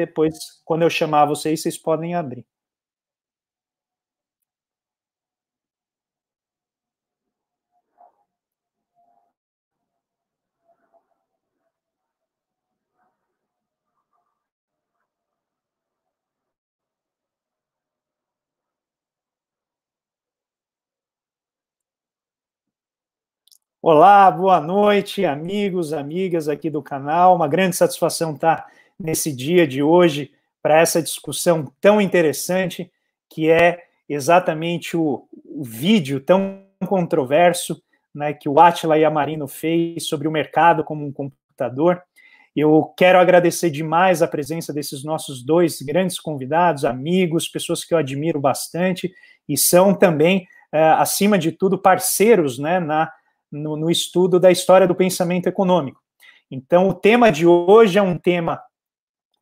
Depois, quando eu chamar vocês, vocês podem abrir. Olá, boa noite, amigos, amigas aqui do canal. Uma grande satisfação estar nesse dia de hoje para essa discussão tão interessante que é exatamente o, o vídeo tão controverso né, que o Atila Yamarino fez sobre o mercado como um computador. Eu quero agradecer demais a presença desses nossos dois grandes convidados, amigos, pessoas que eu admiro bastante e são também, é, acima de tudo, parceiros né, na, no, no estudo da história do pensamento econômico. Então, o tema de hoje é um tema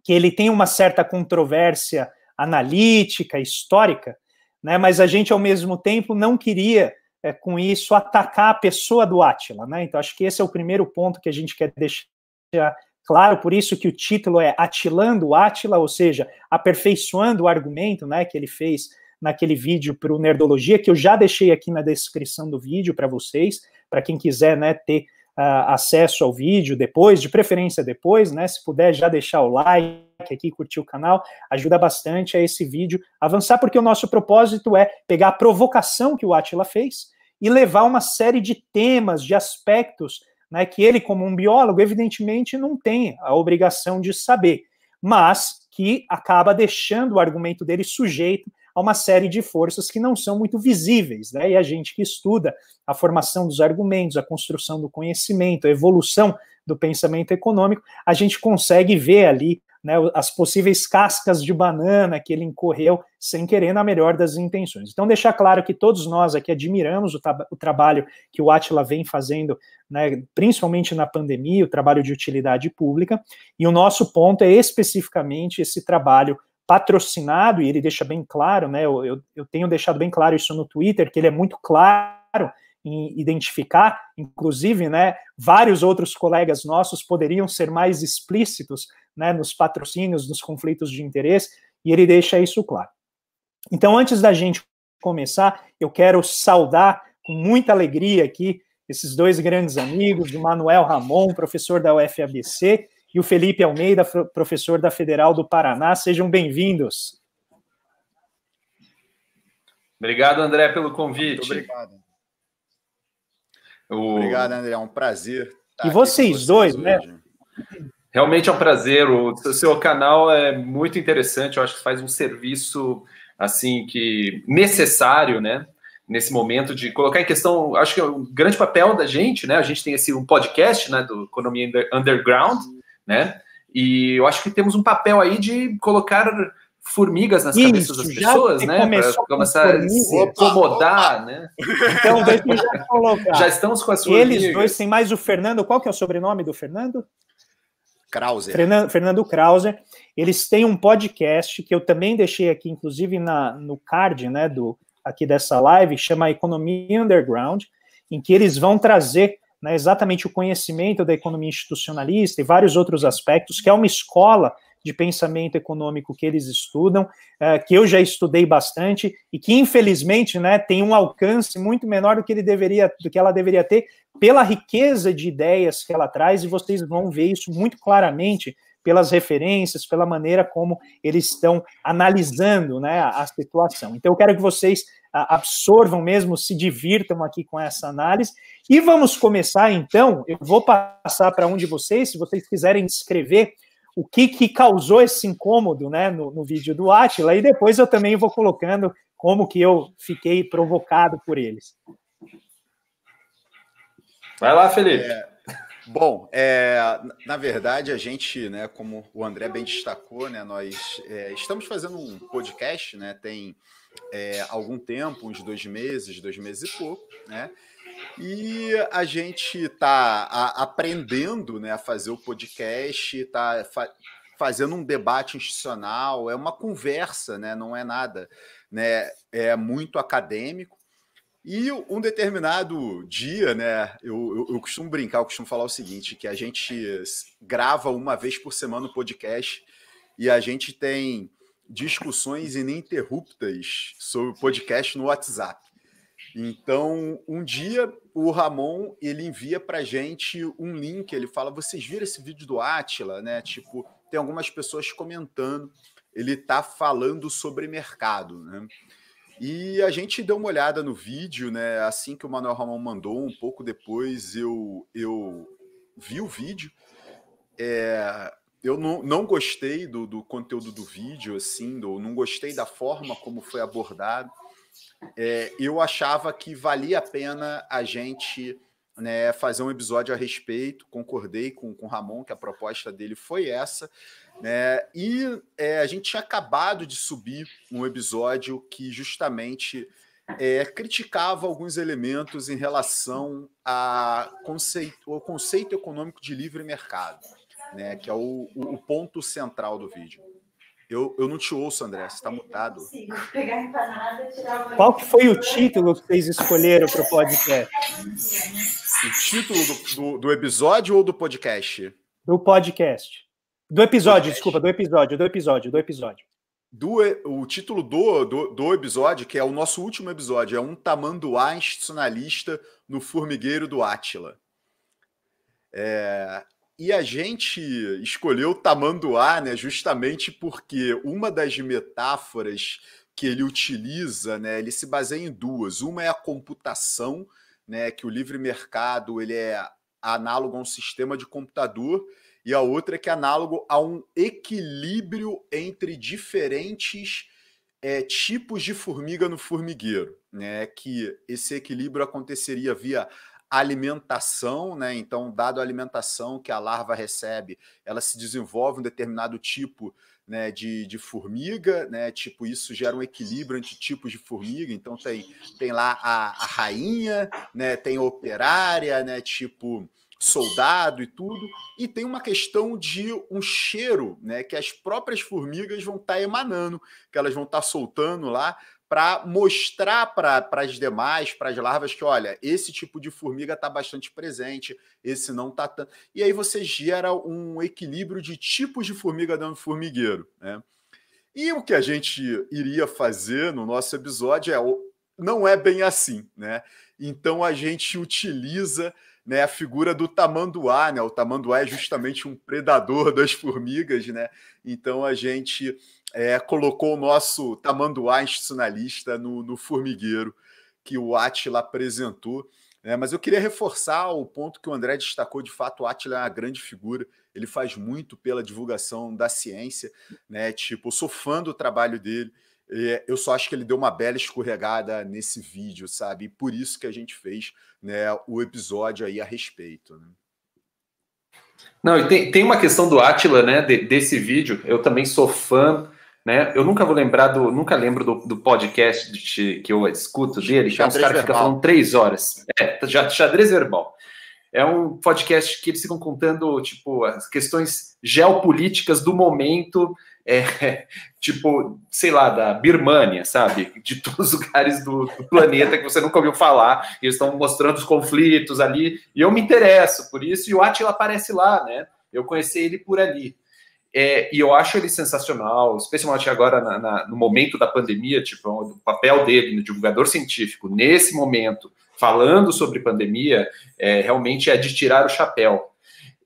que ele tem uma certa controvérsia analítica, histórica, né? mas a gente, ao mesmo tempo, não queria, é, com isso, atacar a pessoa do Átila. Né? Então, acho que esse é o primeiro ponto que a gente quer deixar claro, por isso que o título é Atilando Átila, ou seja, aperfeiçoando o argumento né, que ele fez naquele vídeo para o Nerdologia, que eu já deixei aqui na descrição do vídeo para vocês, para quem quiser né, ter uh, acesso ao vídeo depois, de preferência depois, né? Se puder já deixar o like aqui, curtir o canal, ajuda bastante a esse vídeo avançar, porque o nosso propósito é pegar a provocação que o Atila fez e levar uma série de temas, de aspectos, né, que ele, como um biólogo, evidentemente não tem a obrigação de saber, mas que acaba deixando o argumento dele sujeito a uma série de forças que não são muito visíveis, né? E a gente que estuda a formação dos argumentos, a construção do conhecimento, a evolução do pensamento econômico, a gente consegue ver ali né, as possíveis cascas de banana que ele incorreu sem querer na melhor das intenções. Então, deixar claro que todos nós aqui admiramos o, tra o trabalho que o Atila vem fazendo, né, principalmente na pandemia, o trabalho de utilidade pública, e o nosso ponto é especificamente esse trabalho patrocinado, e ele deixa bem claro, né? Eu, eu, eu, tenho deixado bem claro isso no Twitter, que ele é muito claro em identificar, inclusive, né? Vários outros colegas nossos poderiam ser mais explícitos, né? Nos patrocínios, nos conflitos de interesse, e ele deixa isso claro. Então, antes da gente começar, eu quero saudar com muita alegria aqui esses dois grandes amigos, o Manuel Ramon, professor da UFABC, e o Felipe Almeida, professor da Federal do Paraná. Sejam bem-vindos. Obrigado, André, pelo convite. Muito obrigado. O... Obrigado, André. É um prazer. E vocês, vocês, dois, hoje. né? Realmente é um prazer. O seu canal é muito interessante. Eu acho que faz um serviço assim que necessário, né? Nesse momento de colocar em questão, acho que é um grande papel da gente, né? A gente tem esse um podcast, né, do Economia Underground, né? E eu acho que temos um papel aí de colocar formigas nas Isso, cabeças das pessoas, né? Para começar com a se incomodar, né? Então, deixa eu já colocar. Já estamos com as formigas. Eles dois têm mais o Fernando. Qual que é o sobrenome do Fernando? Krauser. Fernando, Fernando Krauser. Eles têm um podcast que eu também deixei aqui, inclusive, na, no card, né? Do, aqui dessa live, chama Economia Underground, em que eles vão trazer né, exatamente o conhecimento da economia institucionalista e vários outros aspectos, que é uma escola de pensamento econômico que eles estudam, eh, que eu já estudei bastante e que infelizmente né, tem um alcance muito menor do que ele deveria, do que ela deveria ter, pela riqueza de ideias que ela traz, e vocês vão ver isso muito claramente pelas referências, pela maneira como eles estão analisando né, a situação. Então eu quero que vocês absorvam mesmo, se divirtam aqui com essa análise. E vamos começar então. Eu vou passar para um de vocês, se vocês quiserem descrever o que, que causou esse incômodo né, no, no vídeo do Atila, e depois eu também vou colocando como que eu fiquei provocado por eles. Vai lá, Felipe. É, bom, é, na verdade, a gente, né, como o André bem destacou, né, nós é, estamos fazendo um podcast, né, tem é, algum tempo, uns dois meses, dois meses e pouco, né? E a gente está aprendendo né, a fazer o podcast, está fa fazendo um debate institucional, é uma conversa, né? Não é nada, né? É muito acadêmico. E um determinado dia, né? Eu, eu, eu costumo brincar, eu costumo falar o seguinte: que a gente grava uma vez por semana o podcast e a gente tem discussões ininterruptas sobre podcast no WhatsApp. Então, um dia o Ramon ele envia para gente um link, ele fala: "Vocês viram esse vídeo do Atila, né? Tipo, tem algumas pessoas comentando, ele tá falando sobre mercado, né? E a gente deu uma olhada no vídeo, né? Assim que o Manuel Ramon mandou, um pouco depois eu eu vi o vídeo. É, eu não, não gostei do, do conteúdo do vídeo, assim, do, não gostei da forma como foi abordado. É, eu achava que valia a pena a gente né, fazer um episódio a respeito. Concordei com, o Ramon que a proposta dele foi essa. Né, e é, a gente tinha acabado de subir um episódio que justamente é, criticava alguns elementos em relação a conceito, ao conceito econômico de livre mercado né, que é o, o, ponto central do vídeo. Eu, eu não te ouço, André, você está mutado. Qual que foi o título que vocês escolheram para o podcast? O título do, do, do, episódio ou do podcast? Do podcast. Do episódio, podcast. desculpa, do episódio, do episódio, do episódio. Do, o título do, do, do episódio, que é o nosso último episódio, é um tamanduá institucionalista no formigueiro do Átila. É, e a gente escolheu Tamanduá, né, justamente porque uma das metáforas que ele utiliza, né, ele se baseia em duas. Uma é a computação, né, que o livre mercado ele é análogo a um sistema de computador, e a outra é que é análogo a um equilíbrio entre diferentes é, tipos de formiga no formigueiro, né? Que esse equilíbrio aconteceria via alimentação, né? Então, dado a alimentação que a larva recebe, ela se desenvolve um determinado tipo né, de, de, formiga, né? Tipo, isso gera um equilíbrio entre tipos de formiga. Então tem, tem lá a, a rainha, né? Tem a operária, né? Tipo soldado e tudo, e tem uma questão de um cheiro, né, que as próprias formigas vão estar tá emanando, que elas vão estar tá soltando lá para mostrar para as demais, para as larvas, que olha, esse tipo de formiga está bastante presente, esse não está tanto. E aí você gera um equilíbrio de tipos de formiga dando formigueiro. Né? E o que a gente iria fazer no nosso episódio é não é bem assim, né? Então a gente utiliza né, a figura do tamanduá, né? O tamanduá é justamente um predador das formigas, né? Então a gente é, colocou o nosso Tamanduá institucionalista no, no formigueiro que o Atila apresentou. É, mas eu queria reforçar o ponto que o André destacou, de fato, o Atila é uma grande figura, ele faz muito pela divulgação da ciência, né? Tipo, eu sou fã do trabalho dele, é, eu só acho que ele deu uma bela escorregada nesse vídeo, sabe? E por isso que a gente fez né, o episódio aí a respeito. Né? Não, e tem, tem uma questão do Atila, né, de, desse vídeo, eu também sou fã né? Eu nunca vou lembrar do, nunca lembro do, do podcast de, que eu escuto dele, que é um caras que ficam falando três horas. É, xadrez verbal. É um podcast que eles ficam contando, tipo, as questões geopolíticas do momento, é, tipo, sei lá, da Birmania, sabe? De todos os lugares do, do planeta que você nunca ouviu falar, e eles estão mostrando os conflitos ali, e eu me interesso por isso, e o Atila aparece lá, né? Eu conheci ele por ali. É, e eu acho ele sensacional, especialmente agora na, na, no momento da pandemia, tipo, é o papel dele no divulgador científico, nesse momento, falando sobre pandemia, é, realmente é de tirar o chapéu.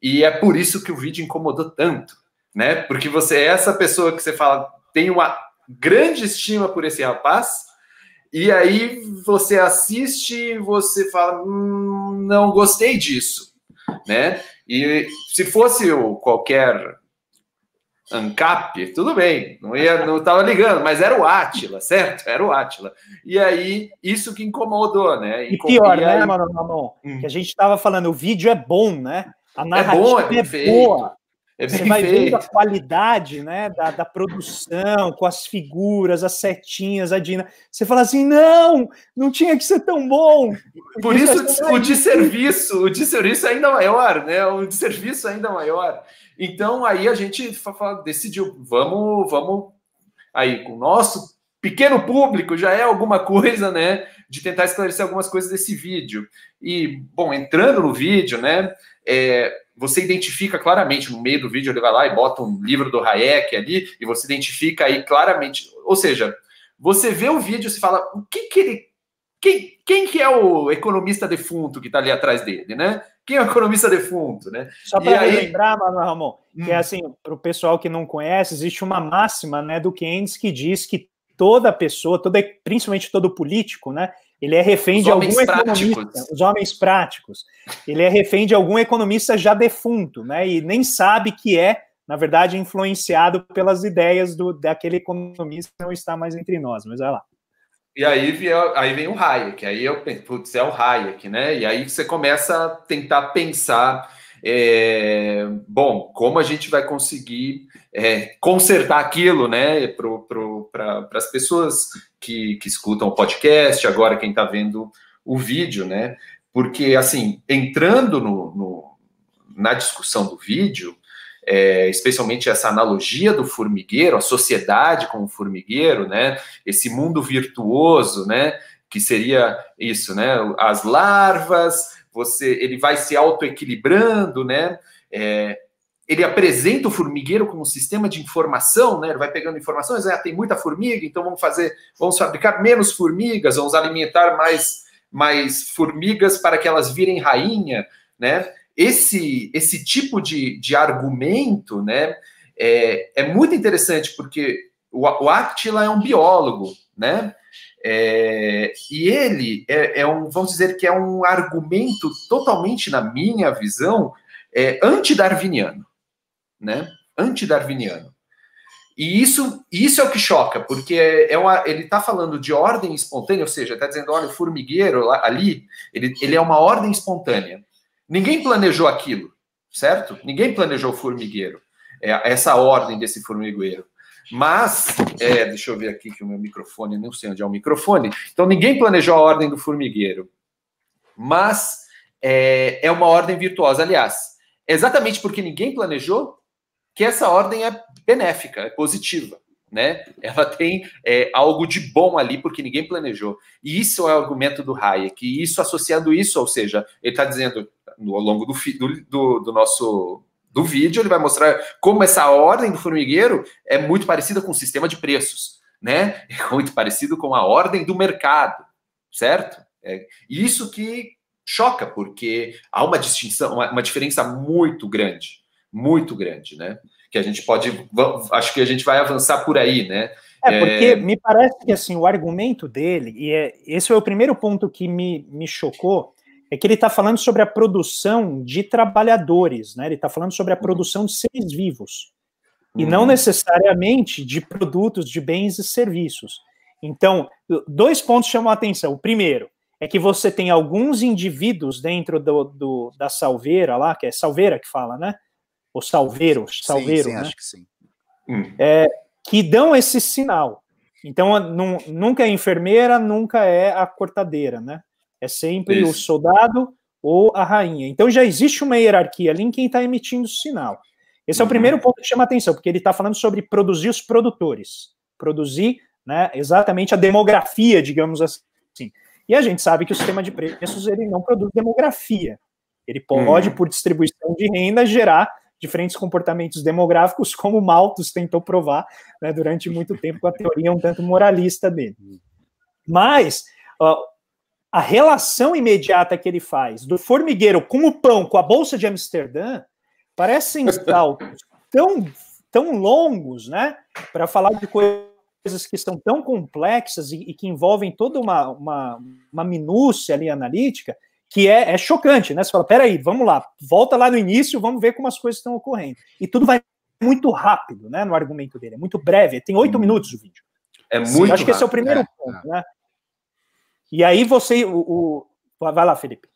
E é por isso que o vídeo incomodou tanto, né? Porque você é essa pessoa que você fala, tem uma grande estima por esse rapaz, e aí você assiste e você fala, hum, não gostei disso, né? E se fosse o qualquer ANCAP, tudo bem, não ia, não estava ligando, mas era o Átila, certo? Era o Átila. E aí, isso que incomodou, né? E, e né, aí... Mano Hum. Que a gente estava falando, o vídeo é bom, né? A narrativa é, bom, é, é boa. É você vai feito. vendo a qualidade né, da, da, produção, com as figuras, as setinhas, a Dina. Você fala assim: não, não tinha que ser tão bom. Por isso, isso é o de serviço, o de serviço é ainda maior, né? O de serviço é ainda maior. Então aí a gente decidiu, vamos, vamos aí com o nosso pequeno público já é alguma coisa, né? De tentar esclarecer algumas coisas desse vídeo. E bom, entrando no vídeo, né? É, você identifica claramente no meio do vídeo, ele vai lá e bota um livro do Hayek ali, e você identifica aí claramente. Ou seja, você vê o vídeo e fala, o que que ele. Quem, quem que é o economista defunto que está ali atrás dele, né? Quem é o economista defunto, né? Só para aí... lembrar, Mano Ramon, que é hum. assim, para o pessoal que não conhece, existe uma máxima né, do Keynes que diz que toda pessoa, toda, principalmente todo político, né, ele é refém Os de algum práticos. economista. Os homens práticos. Ele é refém de algum economista já defunto, né? E nem sabe que é, na verdade, influenciado pelas ideias do, daquele economista que não está mais entre nós. Mas vai lá. E aí, aí vem o Hayek, aí eu penso, putz, é o Hayek, né? E aí você começa a tentar pensar, é, bom, como a gente vai conseguir é, consertar aquilo, né, para as pessoas que, que escutam o podcast, agora quem está vendo o vídeo, né? Porque, assim, entrando no, no na discussão do vídeo, é, especialmente essa analogia do formigueiro, a sociedade como formigueiro, né? Esse mundo virtuoso, né? Que seria isso, né? As larvas, você, ele vai se autoequilibrando, né? É, ele apresenta o formigueiro como um sistema de informação, né? Ele vai pegando informações, ah, tem muita formiga, então vamos fazer, vamos fabricar menos formigas, vamos alimentar mais mais formigas para que elas virem rainha, né? Esse esse tipo de, de argumento, né? É, é muito interessante porque o, o Attila é um biólogo, né? É, e ele é, é um, vamos dizer que é um argumento totalmente, na minha visão, é, antidarwiniano né? Antidarwiniano. E isso, isso é o que choca, porque é, é uma, ele está falando de ordem espontânea, ou seja, está dizendo, olha, o formigueiro lá, ali, ele, ele é uma ordem espontânea. Ninguém planejou aquilo, certo? Ninguém planejou o formigueiro, é, essa ordem desse formigueiro. Mas, é, deixa eu ver aqui que o meu microfone, não sei onde é o microfone. Então, ninguém planejou a ordem do formigueiro. Mas é, é uma ordem virtuosa. Aliás, exatamente porque ninguém planejou, que essa ordem é benéfica, é positiva. Né? Ela tem é, algo de bom ali, porque ninguém planejou. E isso é o argumento do Hayek, e isso associando isso, ou seja, ele está dizendo ao longo do, do, do nosso do vídeo, ele vai mostrar como essa ordem do formigueiro é muito parecida com o sistema de preços, né? É muito parecido com a ordem do mercado, certo? É, isso que choca, porque há uma distinção, uma, uma diferença muito grande muito grande, né? Que a gente pode, acho que a gente vai avançar por aí, né? É, é porque é... me parece que assim, o argumento dele, e é, esse foi o primeiro ponto que me, me chocou, é que ele está falando sobre a produção de trabalhadores, né? Ele está falando sobre a uhum. produção de seres vivos e não uhum. necessariamente de produtos, de bens e serviços. Então, dois pontos chamam a atenção. O primeiro é que você tem alguns indivíduos dentro do, do da salveira lá, que é salveira que fala, né? ou Salveiros, Salveiro, sim, sim, né? acho que sim. Hum. É, que dão esse sinal. Então, nunca é enfermeira, nunca é a cortadeira, né? É sempre Isso. o soldado ou a rainha. Então, já existe uma hierarquia ali em quem está emitindo o sinal. Esse uhum. é o uhum. primeiro ponto que chama atenção, porque ele está falando sobre produzir os produtores, produzir né, exatamente a demografia, digamos assim. E a gente sabe que o sistema de preços ele não produz demografia. Ele pode, uhum. por distribuição de renda, gerar diferentes comportamentos demográficos, como Malthus tentou provar né, durante muito tempo com a teoria um tanto moralista dele. Mas ó, a relação imediata que ele faz do formigueiro com o pão, com a bolsa de Amsterdã, parecem saltos tão, tão longos, né, para falar de coisas coisas que são tão complexas e, e, que envolvem toda uma, uma, uma minúcia ali analítica, que é, é, chocante, né? Você fala, peraí, vamos lá, volta lá no início, vamos ver como as coisas estão ocorrendo. E tudo vai muito rápido, né? No argumento dele, é muito breve, tem oito hum. minutos o vídeo. É muito. Sim, acho rápido, que esse é o primeiro é, ponto, é. né? E aí você, o, o... vai lá, Felipe.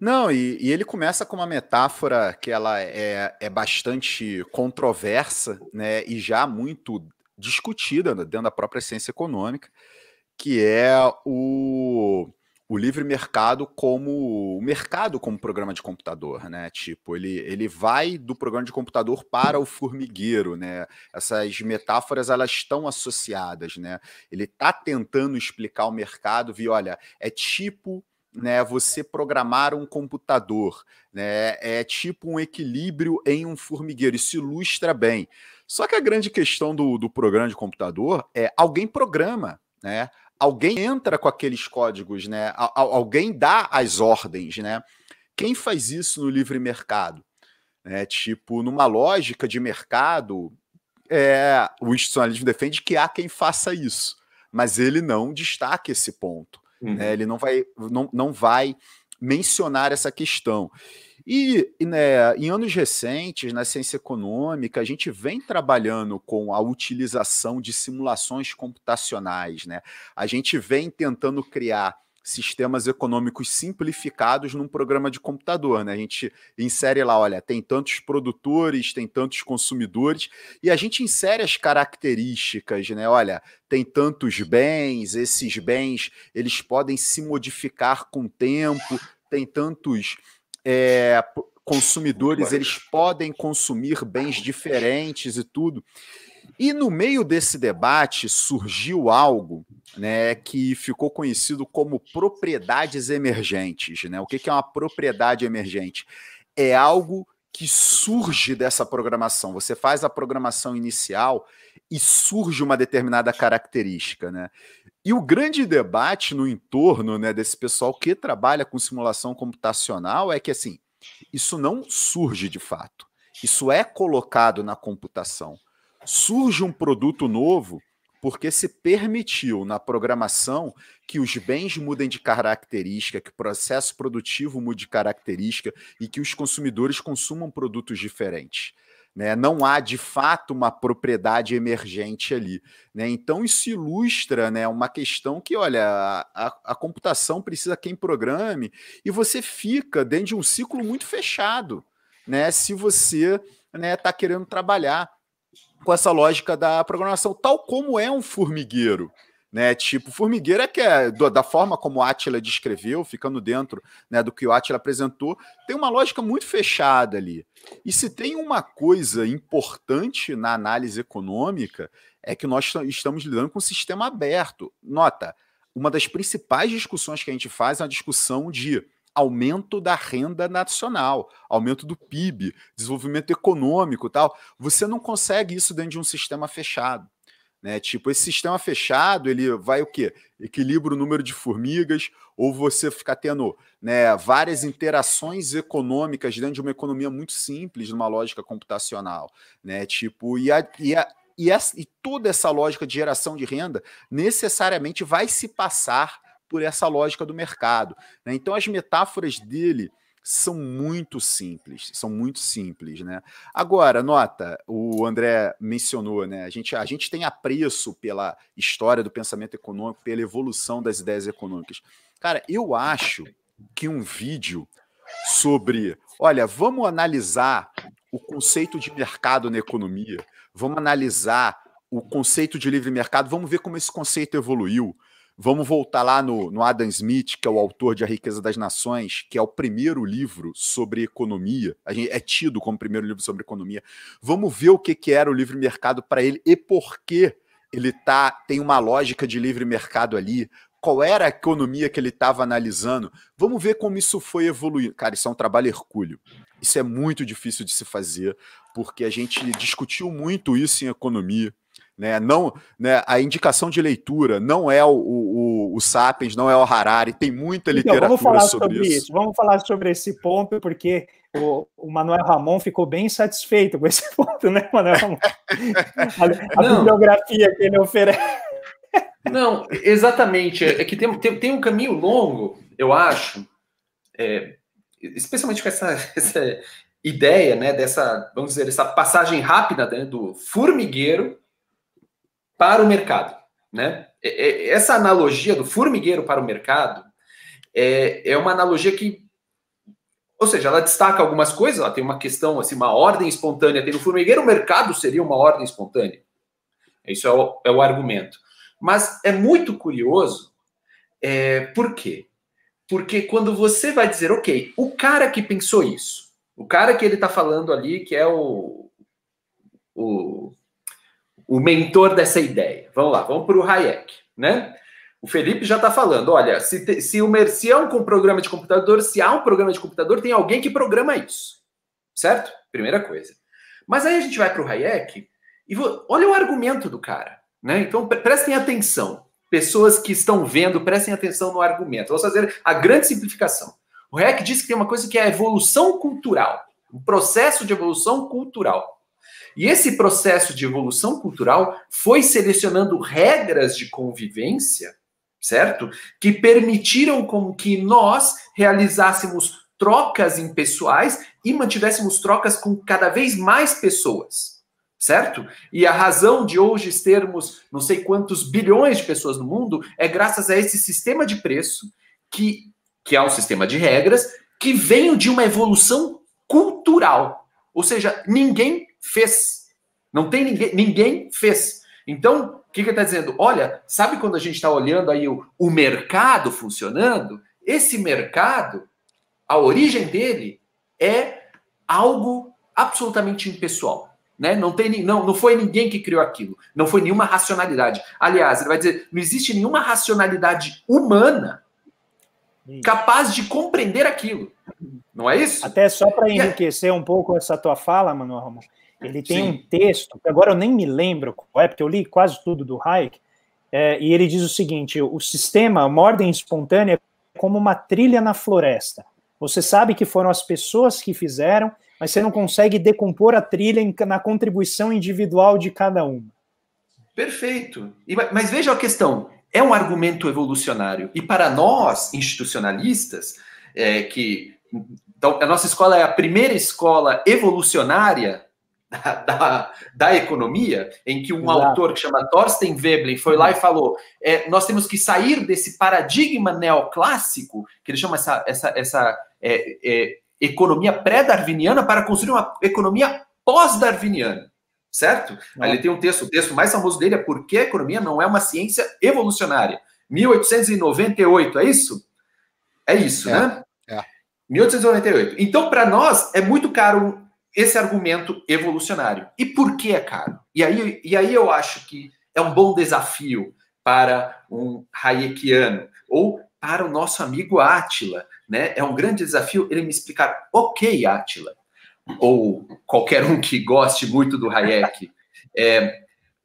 Não, e, e, ele começa com uma metáfora que ela é, é bastante controversa, né? E já muito discutida dentro da própria ciência econômica, que é o o livre mercado como o mercado como programa de computador, né? Tipo, ele, ele vai do programa de computador para o formigueiro, né? Essas metáforas elas estão associadas, né? Ele tá tentando explicar o mercado, vi, olha, é tipo né, você programar um computador, né, é tipo um equilíbrio em um formigueiro, isso ilustra bem. Só que a grande questão do, do programa de computador é alguém programa, né? alguém entra com aqueles códigos, né? alguém dá as ordens, né? Quem faz isso no livre mercado? É, tipo, numa lógica de mercado, é, o institucionalismo defende que há quem faça isso, mas ele não destaca esse ponto. Né? Uhum. Né? Ele não vai, não, não vai mencionar essa questão. E né, em anos recentes, na ciência econômica, a gente vem trabalhando com a utilização de simulações computacionais. Né? A gente vem tentando criar sistemas econômicos simplificados num programa de computador, né? A gente insere lá, olha, tem tantos produtores, tem tantos consumidores, e a gente insere as características, né? Olha, tem tantos bens, esses bens, eles podem se modificar com o tempo, tem tantos é, consumidores eles podem consumir bens diferentes e tudo. E no meio desse debate surgiu algo né, que ficou conhecido como propriedades emergentes. Né? O que é uma propriedade emergente? É algo que surge dessa programação. Você faz a programação inicial e surge uma determinada característica. Né? E o grande debate no entorno né, desse pessoal que trabalha com simulação computacional é que assim, isso não surge de fato. Isso é colocado na computação. Surge um produto novo porque se permitiu na programação que os bens mudem de característica, que o processo produtivo mude de característica e que os consumidores consumam produtos diferentes. Né? Não há de fato uma propriedade emergente ali. Né? Então isso ilustra né, uma questão que, olha, a, a computação precisa quem programe e você fica dentro de um ciclo muito fechado, né? Se você está né, querendo trabalhar com essa lógica da programação, tal como é um formigueiro. Né? Tipo, Formigueira, que é do, da forma como o descreveu, ficando dentro né, do que o Átila apresentou, tem uma lógica muito fechada ali. E se tem uma coisa importante na análise econômica, é que nós estamos lidando com um sistema aberto. Nota, uma das principais discussões que a gente faz é a discussão de aumento da renda nacional, aumento do PIB, desenvolvimento econômico tal. Você não consegue isso dentro de um sistema fechado. Né? Tipo, esse sistema fechado, ele vai o quê? Equilibra o número de formigas, ou você ficar tendo né, várias interações econômicas dentro de uma economia muito simples, numa lógica computacional. Né? Tipo, e, a, e, a, e, essa, e toda essa lógica de geração de renda necessariamente vai se passar por essa lógica do mercado. Né? Então, as metáforas dele são muito simples, são muito simples, né? Agora, nota, o André mencionou, né? A gente, a gente tem apreço pela história do pensamento econômico, pela evolução das ideias econômicas. Cara, eu acho que um vídeo sobre, olha, vamos analisar o conceito de mercado na economia, vamos analisar o conceito de livre mercado, vamos ver como esse conceito evoluiu, Vamos voltar lá no, no Adam Smith, que é o autor de A Riqueza das Nações, que é o primeiro livro sobre economia. A gente é tido como primeiro livro sobre economia. Vamos ver o que, que era o livre mercado para ele e por que ele tá, tem uma lógica de livre mercado ali. Qual era a economia que ele estava analisando? Vamos ver como isso foi evoluindo. Cara, isso é um trabalho hercúleo. Isso é muito difícil de se fazer, porque a gente discutiu muito isso em economia né? Não, né, a indicação de leitura não é o, o, o Sapiens, não é o Harari, tem muita então, literatura então, vamos falar sobre, sobre isso. isso. Vamos falar sobre esse ponto, porque o, o, Manuel Ramon ficou bem satisfeito com esse ponto, né, Manuel Ramon? a, a bibliografia que ele oferece. Não, exatamente. É que tem, tem, tem um caminho longo, eu acho, é, especialmente com essa, essa ideia, né, dessa, vamos dizer, essa passagem rápida né, do formigueiro para o mercado. Né? É, é, essa analogia do formigueiro para o mercado é, é uma analogia que, ou seja, ela destaca algumas coisas, ela tem uma questão, assim, uma ordem espontânea. Tem no formigueiro, o mercado seria uma ordem espontânea. Isso é o, é o argumento. Mas é muito curioso, é, por quê? Porque quando você vai dizer, ok, o cara que pensou isso, o cara que ele está falando ali, que é o, o o mentor dessa ideia. Vamos lá, vamos para o Hayek, né? O Felipe já está falando, olha, se, te, se o Mercião é com programa de computador, se há um programa de computador, tem alguém que programa isso, certo? Primeira coisa. Mas aí a gente vai para o Hayek e vou, olha o argumento do cara, né? Então prestem atenção, pessoas que estão vendo, prestem atenção no argumento. Vou fazer a grande simplificação. O Hayek diz que tem uma coisa que é a evolução cultural, um processo de evolução cultural. E esse processo de evolução cultural foi selecionando regras de convivência, certo? Que permitiram com que nós realizássemos trocas impessoais e mantivéssemos trocas com cada vez mais pessoas, certo? E a razão de hoje termos não sei quantos bilhões de pessoas no mundo é graças a esse sistema de preço que que é um sistema de regras que veio de uma evolução cultural. Ou seja, ninguém fez. Não tem ninguém, ninguém fez. Então, o que, que ele está dizendo? Olha, sabe quando a gente está olhando aí o, o mercado funcionando? Esse mercado, a origem dele é algo absolutamente impessoal. Né? Não, tem, não, não foi ninguém que criou aquilo, não foi nenhuma racionalidade. Aliás, ele vai dizer: não existe nenhuma racionalidade humana capaz de compreender aquilo. Não é isso? Até só para é enriquecer é. um pouco essa tua fala, Manuel Ramon, ele tem Sim. um texto, agora eu nem me lembro qual é, porque eu li quase tudo do Hayek, é, e ele diz o seguinte: o sistema, uma ordem espontânea, é como uma trilha na floresta. Você sabe que foram as pessoas que fizeram, mas você não consegue decompor a trilha na contribuição individual de cada uma. Perfeito. E, mas veja a questão: é um argumento evolucionário. E para nós, institucionalistas, é, que então, a nossa escola é a primeira escola evolucionária da, da, economia, em que um Exato. autor que chama Thorsten Veblen foi lá e falou: é, nós temos que sair desse paradigma neoclássico, que ele chama essa, essa, essa é, é, economia pré-darwiniana, para construir uma economia pós-darwiniana. Certo? Ele é. tem um texto, o texto mais famoso dele é Por que a economia não é uma ciência evolucionária? 1898, é isso? É isso, é, né? 1898. É. Então, para nós, é muito caro esse argumento evolucionário. E por que é caro? E aí, e aí eu acho que é um bom desafio para um Hayekiano ou para o nosso amigo Átila. Né? É um grande desafio ele me explicar, ok, Átila, ou qualquer um que goste muito do Hayek. É,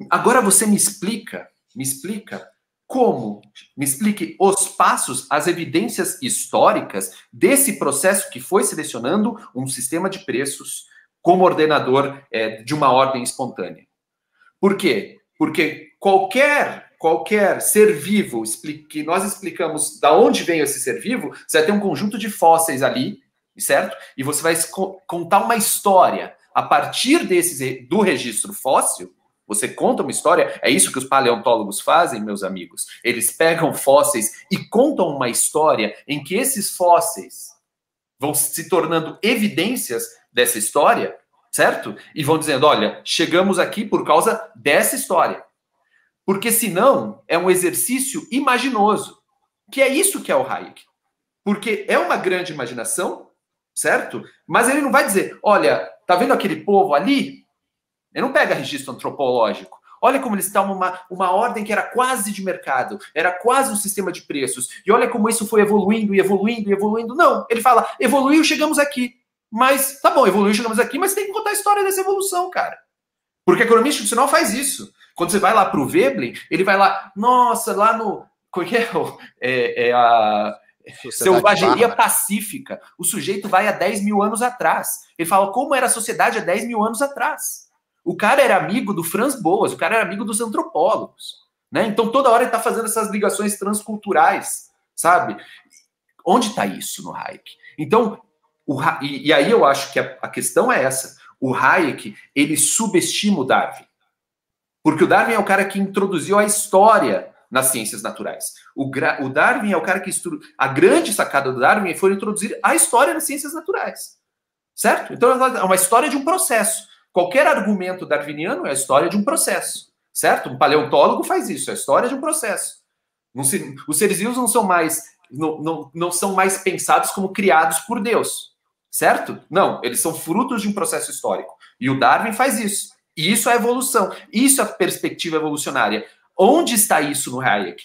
agora você me explica, me explica como, me explique os passos, as evidências históricas desse processo que foi selecionando um sistema de preços como ordenador é, de uma ordem espontânea. Por quê? Porque qualquer qualquer ser vivo que nós explicamos da onde vem esse ser vivo, você vai ter um conjunto de fósseis ali, certo? E você vai contar uma história a partir desses do registro fóssil. Você conta uma história, é isso que os paleontólogos fazem, meus amigos. Eles pegam fósseis e contam uma história em que esses fósseis vão se tornando evidências dessa história, certo? E vão dizendo: olha, chegamos aqui por causa dessa história. Porque senão é um exercício imaginoso, que é isso que é o Hayek. Porque é uma grande imaginação, certo? Mas ele não vai dizer: olha, tá vendo aquele povo ali? Ele não pega registro antropológico. Olha como eles estavam uma, uma ordem que era quase de mercado, era quase um sistema de preços. E olha como isso foi evoluindo e evoluindo e evoluindo. Não, ele fala, evoluiu, chegamos aqui. Mas tá bom, evoluiu, chegamos aqui, mas tem que contar a história dessa evolução, cara. Porque a economia institucional faz isso. Quando você vai lá para o Veblen, ele vai lá, nossa, lá no. É Qual é? é, é a. Selvageria pacífica. O sujeito vai há 10 mil anos atrás. Ele fala como era a sociedade há 10 mil anos atrás. O cara era amigo do Franz Boas, o cara era amigo dos antropólogos. Né? Então toda hora ele está fazendo essas ligações transculturais, sabe? Onde está isso no Hayek? Então, o, e, e, aí eu acho que a, a questão é essa. O Hayek, ele subestima o Darwin. Porque o Darwin é o cara que introduziu a história nas ciências naturais. O, o, Darwin é o cara que A grande sacada do Darwin foi introduzir a história nas ciências naturais. Certo? Então é uma história de um processo. Qualquer argumento darwiniano é a história de um processo. Certo? Um paleontólogo faz isso, é a história de um processo. Se, os seres vivos não são mais. Não, não, não são mais pensados como criados por Deus certo? Não, eles são frutos de um processo histórico. E o Darwin faz isso. E isso é evolução. Isso é perspectiva evolucionária. Onde está isso no Hayek?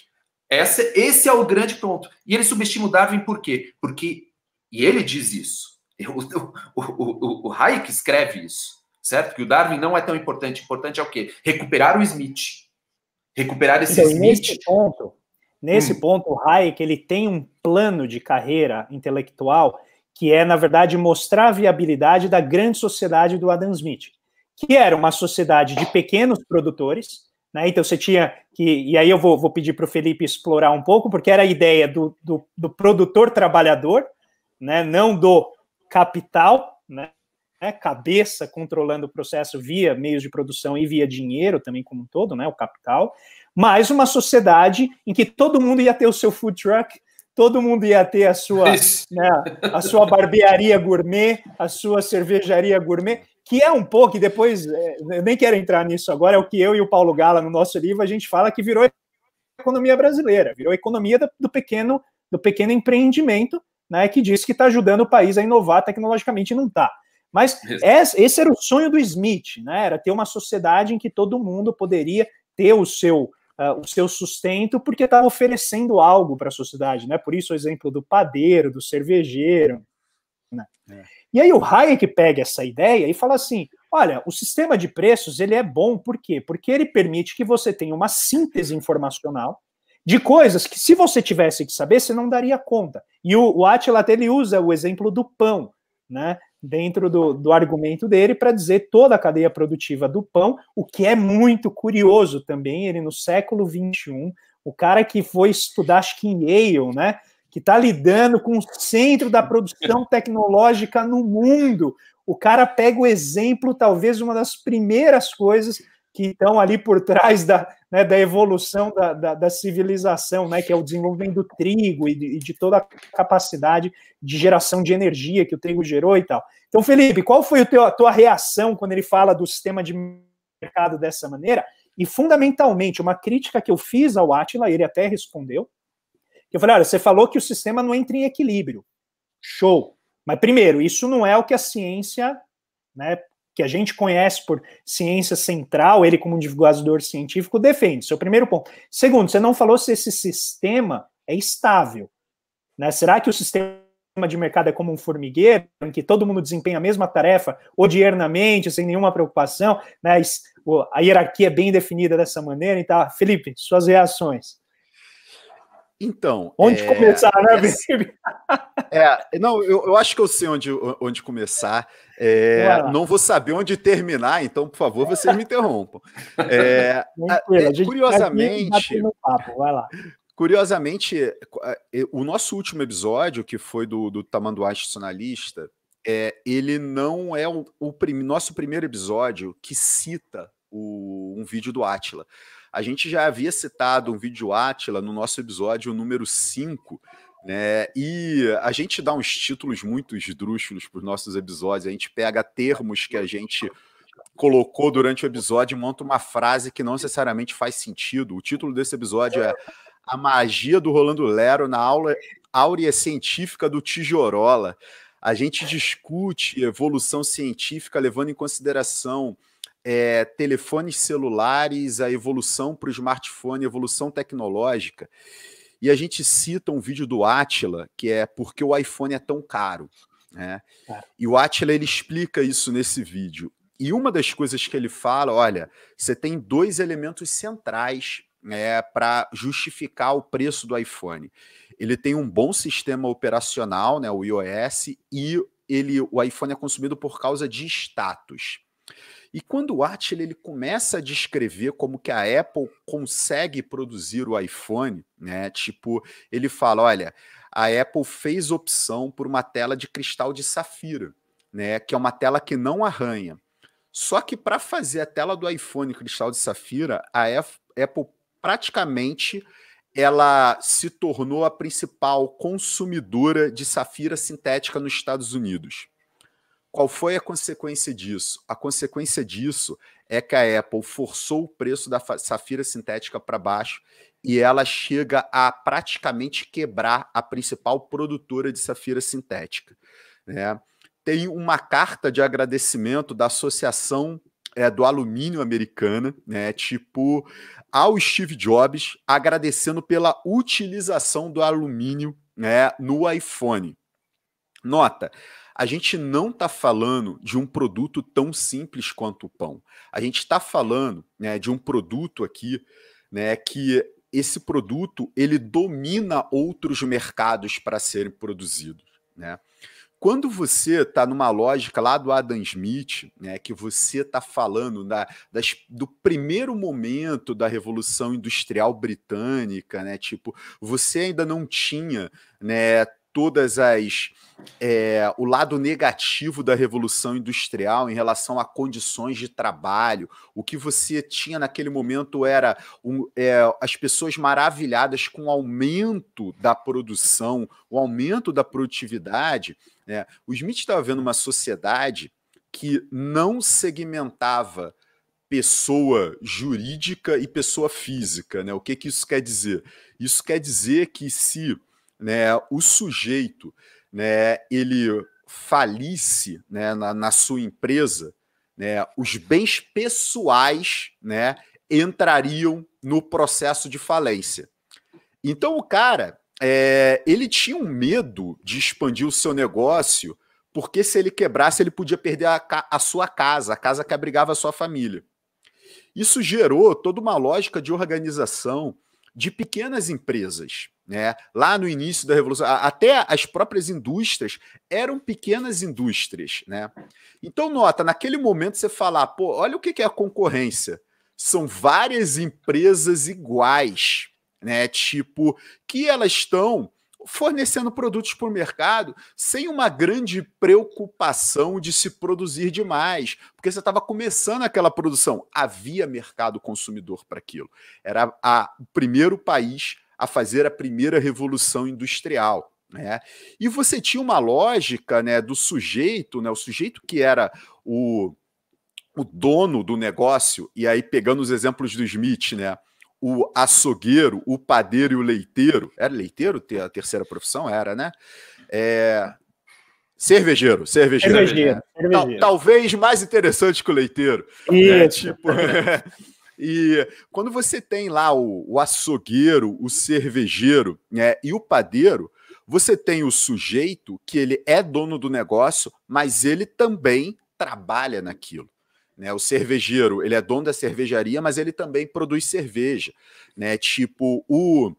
Essa, esse é o grande ponto. E ele subestima o Darwin por quê? Porque, e ele diz isso, o, o, o, o Hayek escreve isso, certo? Que o Darwin não é tão importante. Importante é o quê? Recuperar o Smith. Recuperar esse então, Smith. Nesse ponto, nesse hum. ponto, o Hayek ele tem um plano de carreira intelectual que é, na verdade, mostrar a viabilidade da grande sociedade do Adam Smith, que era uma sociedade de pequenos produtores, né? Então você tinha que. E aí eu vou, vou pedir para o Felipe explorar um pouco, porque era a ideia do, do, do produtor trabalhador, né? não do capital, né? É, cabeça controlando o processo via meios de produção e via dinheiro também como um todo, né? o capital, mas uma sociedade em que todo mundo ia ter o seu food truck, todo mundo ia ter a sua, né, a sua barbearia gourmet, a sua cervejaria gourmet, que é um pouco, e depois, eh, eu nem quero entrar nisso agora, é o que eu e o Paulo Gala, no nosso livro, a gente fala que virou economia brasileira, virou economia do pequeno, do pequeno empreendimento, né, que diz que está ajudando o país a inovar tecnologicamente e não está. Mas esse era o sonho do Smith, né? Era ter uma sociedade em que todo mundo poderia ter o seu uh, o seu sustento porque estava tá oferecendo algo para a sociedade, né? Por isso o exemplo do padeiro, do cervejeiro. Né? É. E aí o Hayek pega essa ideia e fala assim: olha, o sistema de preços ele é bom por quê? Porque ele permite que você tenha uma síntese informacional de coisas que se você tivesse que saber, você não daria conta. E o, o Atila ele usa o exemplo do pão, né? dentro do, do argumento dele para dizer toda a cadeia produtiva do pão, o que é muito curioso também, ele no século XXI, o cara que foi estudar, acho que em Yale, né, que está lidando com o centro da produção tecnológica no mundo, o cara pega o exemplo, talvez uma das primeiras coisas que estão ali por trás da, né, da evolução da, da, da, civilização, né, que é o desenvolvimento do trigo e de, de, toda a capacidade de geração de energia que o trigo gerou e tal. Então, Felipe, qual foi teu, a tua reação quando ele fala do sistema de mercado dessa maneira? E, fundamentalmente, uma crítica que eu fiz ao Atila, ele até respondeu, eu falei, olha, você falou que o sistema não entra em equilíbrio. Show. Mas, primeiro, isso não é o que a ciência né, que a gente conhece por ciência central, ele como um divulgador científico, defende. Seu primeiro ponto. Segundo, você não falou se esse sistema é estável. Né? Será que o sistema de mercado é como um formigueiro, em que todo mundo desempenha a mesma tarefa odiernamente, sem nenhuma preocupação? mas né? A hierarquia é bem definida dessa maneira. Então, ah, Felipe, suas reações. Então. Onde é... começar, né, é, é, Não, eu, eu acho que eu sei onde, onde começar. É, não vou saber onde terminar, então, por favor, vocês me interrompam. É, é tá curiosamente. Curiosamente, é, o nosso último episódio, que foi do, do Tamanduá Institucionalista, é, ele não é o, o prim, nosso primeiro episódio que cita o, um vídeo do Atila. A gente já havia citado um vídeo Atila no nosso episódio número 5, né? E a gente dá uns títulos muito esdrúxulos para os nossos episódios, a gente pega termos que a gente colocou durante o episódio e monta uma frase que não necessariamente faz sentido. O título desse episódio é A Magia do Rolando Lero na aula áurea científica do Tijorola. A gente discute evolução científica levando em consideração é, telefones celulares, a evolução para o smartphone, evolução tecnológica. E a gente cita um vídeo do Atila, que é porque o iPhone é tão caro. Né? É. E o Atila ele explica isso nesse vídeo. E uma das coisas que ele fala, olha, você tem dois elementos centrais né para justificar o preço do iPhone. Ele tem um bom sistema operacional, né, o iOS, e ele, o iPhone é consumido por causa de status. E quando o Atila ele começa a descrever como que a Apple consegue produzir o iPhone, né? Tipo, ele fala, olha, a Apple fez opção por uma tela de cristal de safira, né? Que é uma tela que não arranha. Só que para fazer a tela do iPhone cristal de safira, a Apple praticamente ela se tornou a principal consumidora de safira sintética nos Estados Unidos. Qual foi a consequência disso? A consequência disso é que a Apple forçou o preço da safira sintética para baixo e ela chega a praticamente quebrar a principal produtora de safira sintética. Né? Tem uma carta de agradecimento da Associação é, do Alumínio Americana, né? tipo, ao Steve Jobs, agradecendo pela utilização do alumínio né, no iPhone. Nota, a gente não está falando de um produto tão simples quanto o pão. A gente está falando né, de um produto aqui né, que esse produto ele domina outros mercados para serem produzidos. Né? Quando você está numa lógica lá do Adam Smith, né, que você está falando da, das, do primeiro momento da Revolução Industrial Britânica, né, tipo, você ainda não tinha né, todas as é, o lado negativo da Revolução Industrial em relação a condições de trabalho. O que você tinha naquele momento era um, é, as pessoas maravilhadas com o aumento da produção, o aumento da produtividade. Né? O Smith estava vendo uma sociedade que não segmentava pessoa jurídica e pessoa física. Né? O que, que isso quer dizer? Isso quer dizer que se né, o sujeito né, ele falisse né, na, na sua empresa, né, os bens pessoais né, entrariam no processo de falência. Então o cara é, ele tinha um medo de expandir o seu negócio, porque se ele quebrasse, ele podia perder a, a, sua casa, a casa que abrigava a sua família. Isso gerou toda uma lógica de organização de pequenas empresas. Né? Lá no início da Revolução, até as próprias indústrias eram pequenas indústrias. Né? Então, nota, naquele momento você falar, pô, olha o que é a concorrência. São várias empresas iguais, né? Tipo, que elas estão fornecendo produtos para o mercado sem uma grande preocupação de se produzir demais, porque você estava começando aquela produção. Havia mercado consumidor para aquilo. Era a, o primeiro país a fazer a primeira revolução industrial. Né? E você tinha uma lógica né, do sujeito, né, o sujeito que era o, o dono do negócio, e aí pegando os exemplos do Smith, né, o açougueiro, o padeiro e o leiteiro, era leiteiro a terceira profissão? Era, né? É, Cervejeiro, cervejeiro. cervejeiro, né? cervejeiro. Tal, talvez mais interessante que o leiteiro. Né? Tipo, é. E quando você tem lá o, o açougueiro, o cervejeiro né, e o padeiro, você tem o sujeito que ele é dono do negócio, mas ele também trabalha naquilo. Né, o cervejeiro, ele é dono da cervejaria, mas ele também produz cerveja. Né? Tipo, o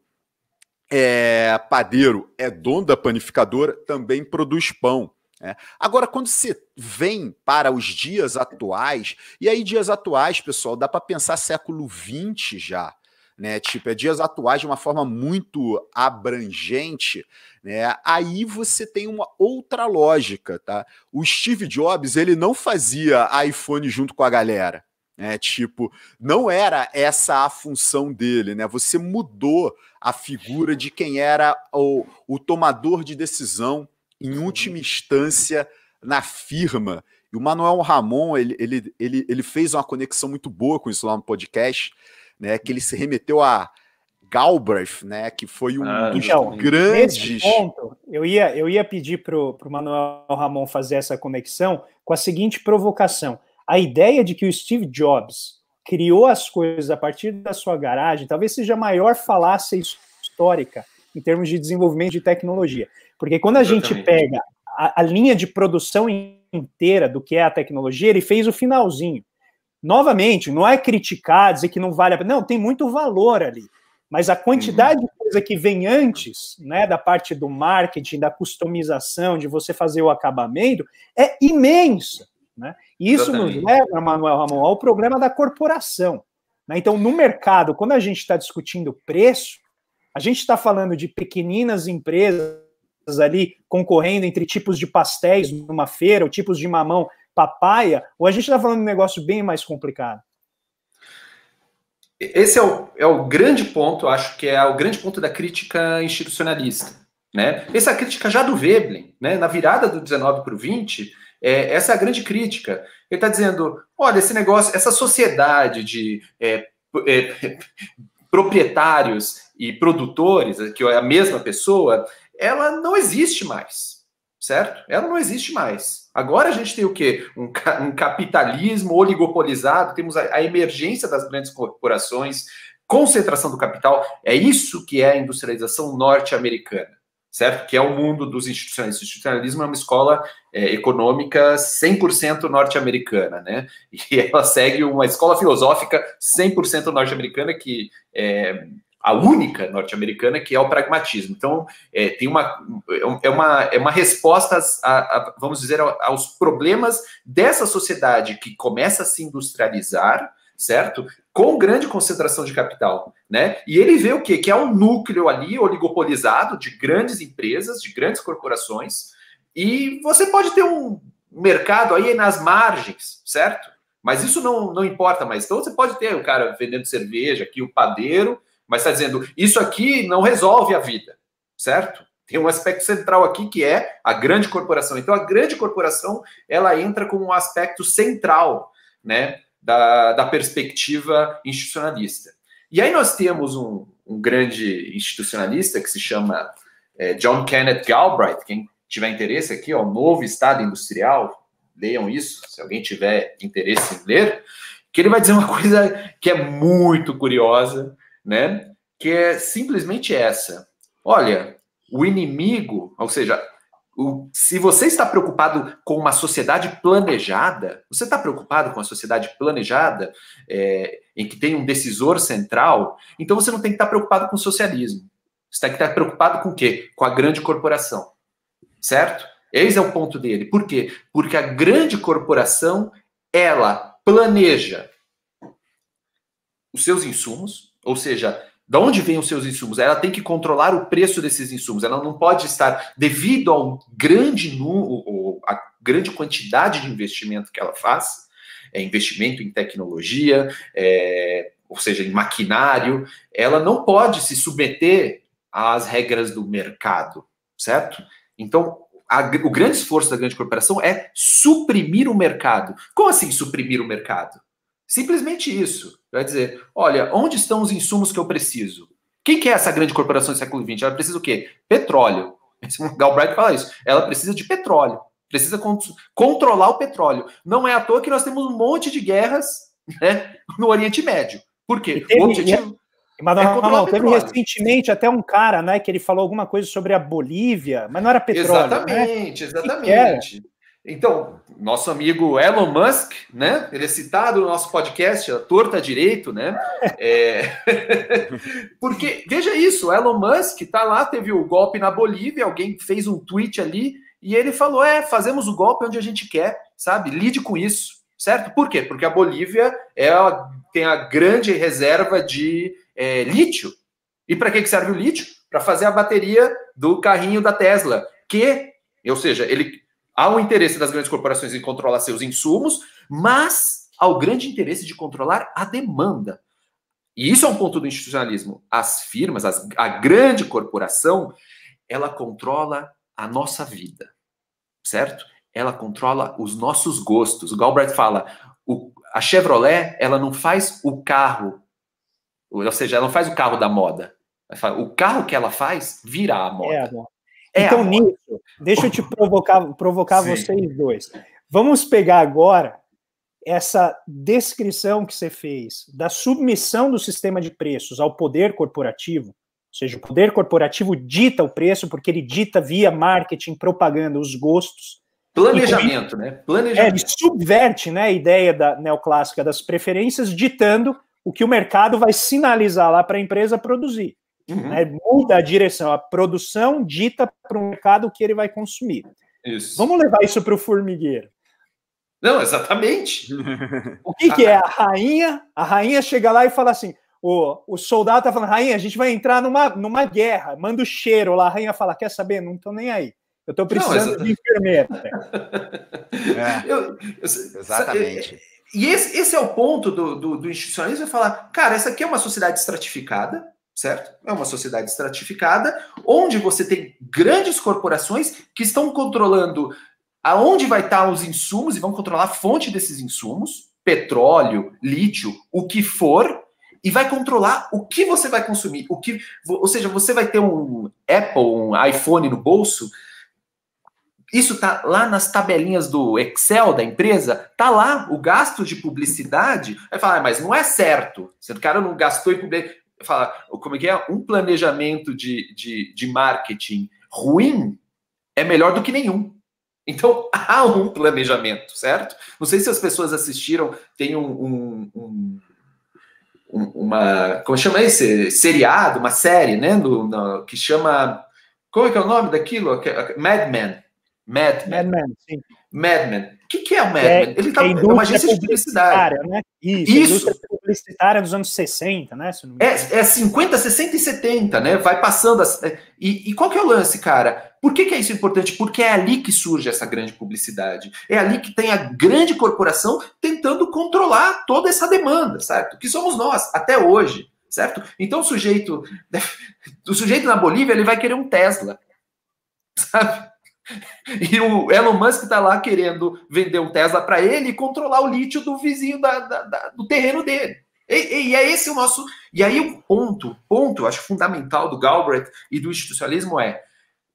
é, padeiro é dono da panificadora, também produz pão. É. Agora, quando você vem para os dias atuais, e aí dias atuais, pessoal, dá para pensar século XX já, né? Tipo, é dias atuais de uma forma muito abrangente, né? Aí você tem uma outra lógica, tá? O Steve Jobs, ele não fazia iPhone junto com a galera, né? Tipo, não era essa a função dele, né? Você mudou a figura de quem era o, o tomador de decisão em última instância na firma. E o Manuel Ramon ele, ele, ele, ele fez uma conexão muito boa com isso lá no podcast, né? Que ele se remeteu a Galbraith, né? Que foi um ah, dos então, grandes. Ponto, eu ia, eu ia pedir para o Manuel Ramon fazer essa conexão com a seguinte provocação: a ideia de que o Steve Jobs criou as coisas a partir da sua garagem, talvez seja a maior falácia histórica em termos de desenvolvimento de tecnologia. Porque quando a Exatamente. gente pega a, a, linha de produção inteira do que é a tecnologia, ele fez o finalzinho. Novamente, não é criticar, dizer que não vale a pena. Não, tem muito valor ali. Mas a quantidade uhum. de coisa que vem antes, né, da parte do marketing, da customização, de você fazer o acabamento, é imensa. Né? E isso Exatamente. nos leva, Manuel Ramon, ao problema da corporação. Né? Então, no mercado, quando a gente está discutindo preço, a gente está falando de pequeninas empresas ali concorrendo entre tipos de pastéis numa feira, ou tipos de mamão papaya, ou a gente está falando de um negócio bem mais complicado? Esse é o, é o grande ponto, acho que é o grande ponto da crítica institucionalista. Né? Essa é crítica já do Veblen, né? na virada do 19 para o 20, é, essa é a grande crítica. Ele está dizendo: olha, esse negócio, essa sociedade de é, é proprietários e produtores, que é a mesma pessoa, ela não existe mais, certo? Ela não existe mais. Agora a gente tem o quê? Um, um capitalismo oligopolizado, temos a, a emergência das grandes corporações, concentração do capital. É isso que é a industrialização norte-americana certo? Que é o mundo dos institucionais. O institucionalismo é uma escola é, econômica 100% norte-americana, né? E ela segue uma escola filosófica 100% norte-americana que é, a única norte-americana, que é o pragmatismo. Então, é, tem uma, é, é uma, é uma resposta, a, a, vamos dizer, aos problemas dessa sociedade que começa a se industrializar, certo? Com grande concentração de capital, né? E ele vê o quê? Que é um núcleo ali oligopolizado de grandes empresas, de grandes corporações, e você pode ter um mercado aí nas margens, certo? Mas isso não, não importa mais. Então você pode ter o cara vendendo cerveja aqui, o padeiro, mas está dizendo isso aqui não resolve a vida, certo? Tem um aspecto central aqui que é a grande corporação. Então, a grande corporação ela entra como um aspecto central, né, da, da perspectiva institucionalista. E aí nós temos um, um grande institucionalista que se chama é, John Kenneth Galbraith. Quem tiver interesse aqui, ó, o novo Estado Industrial, leiam isso, se alguém tiver interesse em ler, que ele vai dizer uma coisa que é muito curiosa, né? Que é simplesmente essa. Olha, o inimigo, ou seja, o, se você está preocupado com uma sociedade planejada, você está preocupado com a sociedade planejada, é, em que tem um decisor central, então você não tem que estar preocupado com o socialismo. Você tem que estar preocupado com o quê? Com a grande corporação. Certo? Eis é o ponto dele. Por quê? Porque a grande corporação, ela planeja os seus insumos, ou seja, da onde vêm os seus insumos? Ela tem que controlar o preço desses insumos. Ela não pode estar, devido ao grande número, a grande quantidade de investimento que ela faz, é investimento em tecnologia, é, ou seja, em maquinário, ela não pode se submeter às regras do mercado, certo? Então, a, o grande esforço da grande corporação é suprimir o mercado. Como assim suprimir o mercado? Simplesmente isso. Vai dizer, olha, onde estão os insumos que eu preciso? Quem que é essa grande corporação do século XX? Ela precisa o quê? Petróleo. Galbraith fala isso. Ela precisa de petróleo. Precisa controlar o petróleo. Não é à toa que nós temos um monte de guerras né, no Oriente Médio. Por quê? Teve, o né, objetivo... Mas, é não, não, teve recentemente até um cara, né, que ele falou alguma coisa sobre a Bolívia, mas não era petróleo. Exatamente, né? exatamente. Então, nosso amigo Elon Musk, né? Ele é citado no nosso podcast, a torta direito, né? É... Porque, veja isso, Elon Musk tá lá, teve o golpe na Bolívia, alguém fez um tweet ali e ele falou: é, fazemos o golpe onde a gente quer, sabe? Lide com isso, certo? Por quê? Porque a Bolívia é a, tem a grande reserva de é, lítio. E para que, que serve o lítio? Para fazer a bateria do carrinho da Tesla, que, ou seja, ele Há um interesse das grandes corporações em controlar seus insumos, mas há o grande interesse de controlar a demanda. E isso é um ponto do institucionalismo. As firmas, as, a grande corporação, ela controla a nossa vida, certo? Ela controla os nossos gostos. O Galbraith fala: o, a Chevrolet, ela não faz o carro, ou seja, ela não faz o carro da moda. O carro que ela faz vira a moda. É a moda. É, então, nisso, deixa eu te provocar, provocar vocês dois. Vamos pegar agora essa descrição que você fez da submissão do sistema de preços ao poder corporativo, ou seja, o poder corporativo dita o preço porque ele dita via marketing, propaganda, os gostos. Planejamento, né? Planejamento. É, ele subverte né, a ideia da neoclássica das preferências, ditando o que o mercado vai sinalizar lá para a empresa produzir. Uhum. Né? Muda a direção, a produção dita para o mercado o que ele vai consumir. Isso. Vamos levar isso para o formigueiro. Não, exatamente. O que, que, é? A rainha, a rainha chega lá e fala assim: o, o soldado tá falando, rainha, a gente vai entrar numa, numa guerra, manda o cheiro lá. A rainha fala: quer saber? Não tô nem aí. Eu tô precisando Não, de enfermeira. É. é. Eu, eu, exatamente. E esse, esse, é o ponto do, do, do institucionalismo: é falar, cara, essa aqui é uma sociedade estratificada, certo? É uma sociedade estratificada onde você tem grandes corporações que estão controlando aonde vai estar os insumos e vão controlar a fonte desses insumos, petróleo, lítio, o que for, e vai controlar o que você vai consumir, o que, ou seja, você vai ter um Apple, um iPhone no bolso, isso tá lá nas tabelinhas do Excel da empresa, tá lá o gasto de publicidade. vai falar ah, mas não é certo. Se o cara não gastou em publicidade falar como é que é? Um planejamento de, de, de marketing ruim é melhor do que nenhum. Então há um planejamento, certo? Não sei se as pessoas assistiram, tem um, um, um, uma. Como chama esse? Seriado, uma série, né? No, no, que chama. Como é que é o nome daquilo? Mad Men. Mad Men. Mad Men, sim. Mad Men. O que, que é o Mad é, Men? Ele está é, é uma agência de publicidade. Né? Isso. É Isso publicitária dos anos 60, né? é, é 50, 60 e 70, né? Vai passando. É, e, e, qual que é o lance, cara? Por que, que é isso importante? Porque é ali que surge essa grande publicidade. É ali que tem a grande corporação tentando controlar toda essa demanda, certo? Que somos nós, até hoje, certo? Então o sujeito. O sujeito na Bolívia ele vai querer um Tesla. Sabe? E o Elon Musk está lá querendo vender um Tesla para ele e controlar o lítio do vizinho da, da, da, do terreno dele. E, e, é esse o nosso. E aí o ponto, ponto, acho fundamental do Galbraith e do institucionalismo é: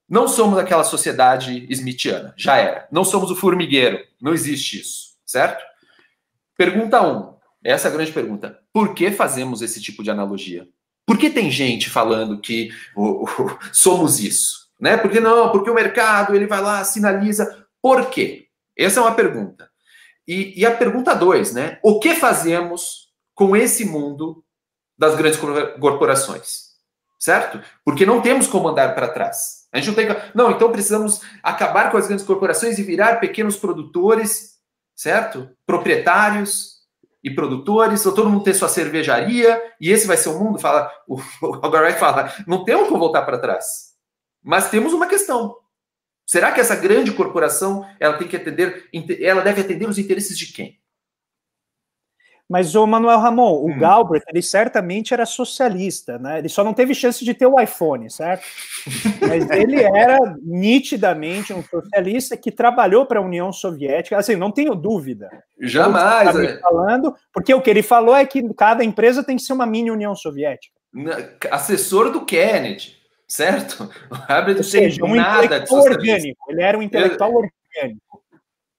não somos aquela sociedade smithiana, já era. Não somos o formigueiro, não existe isso, certo? Pergunta 1, um, essa é a grande pergunta. Por que fazemos esse tipo de analogia? Por que tem gente falando que oh, oh, somos isso? né? Porque não, porque o mercado ele vai lá, sinaliza. Por quê? Essa é uma pergunta. E, e a pergunta dois, né? O que fazemos com esse mundo das grandes corporações? Certo? Porque não temos como andar para trás. A gente não tem. Não, então precisamos acabar com as grandes corporações e virar pequenos produtores, certo? Proprietários e produtores, ou todo mundo ter sua cervejaria, e esse vai ser o mundo, fala, o, o Algarve fala, não temos como voltar para trás. Mas temos uma questão. Será que essa grande corporação ela tem que atender, ela deve atender os interesses de quem? Mas o Manuel Ramon, o hum. Galbraith, ele certamente era socialista, né? Ele só não teve chance de ter o iPhone, certo? Mas ele era nitidamente um socialista que trabalhou para a União Soviética, assim, não tenho dúvida. Jamais. é. Falando, porque o que ele falou é que cada empresa tem que ser uma mini União Soviética. Assessor do Kennedy certo? O Haber não seja, nada um de orgânico. Ele era um intelectual Eu... orgânico.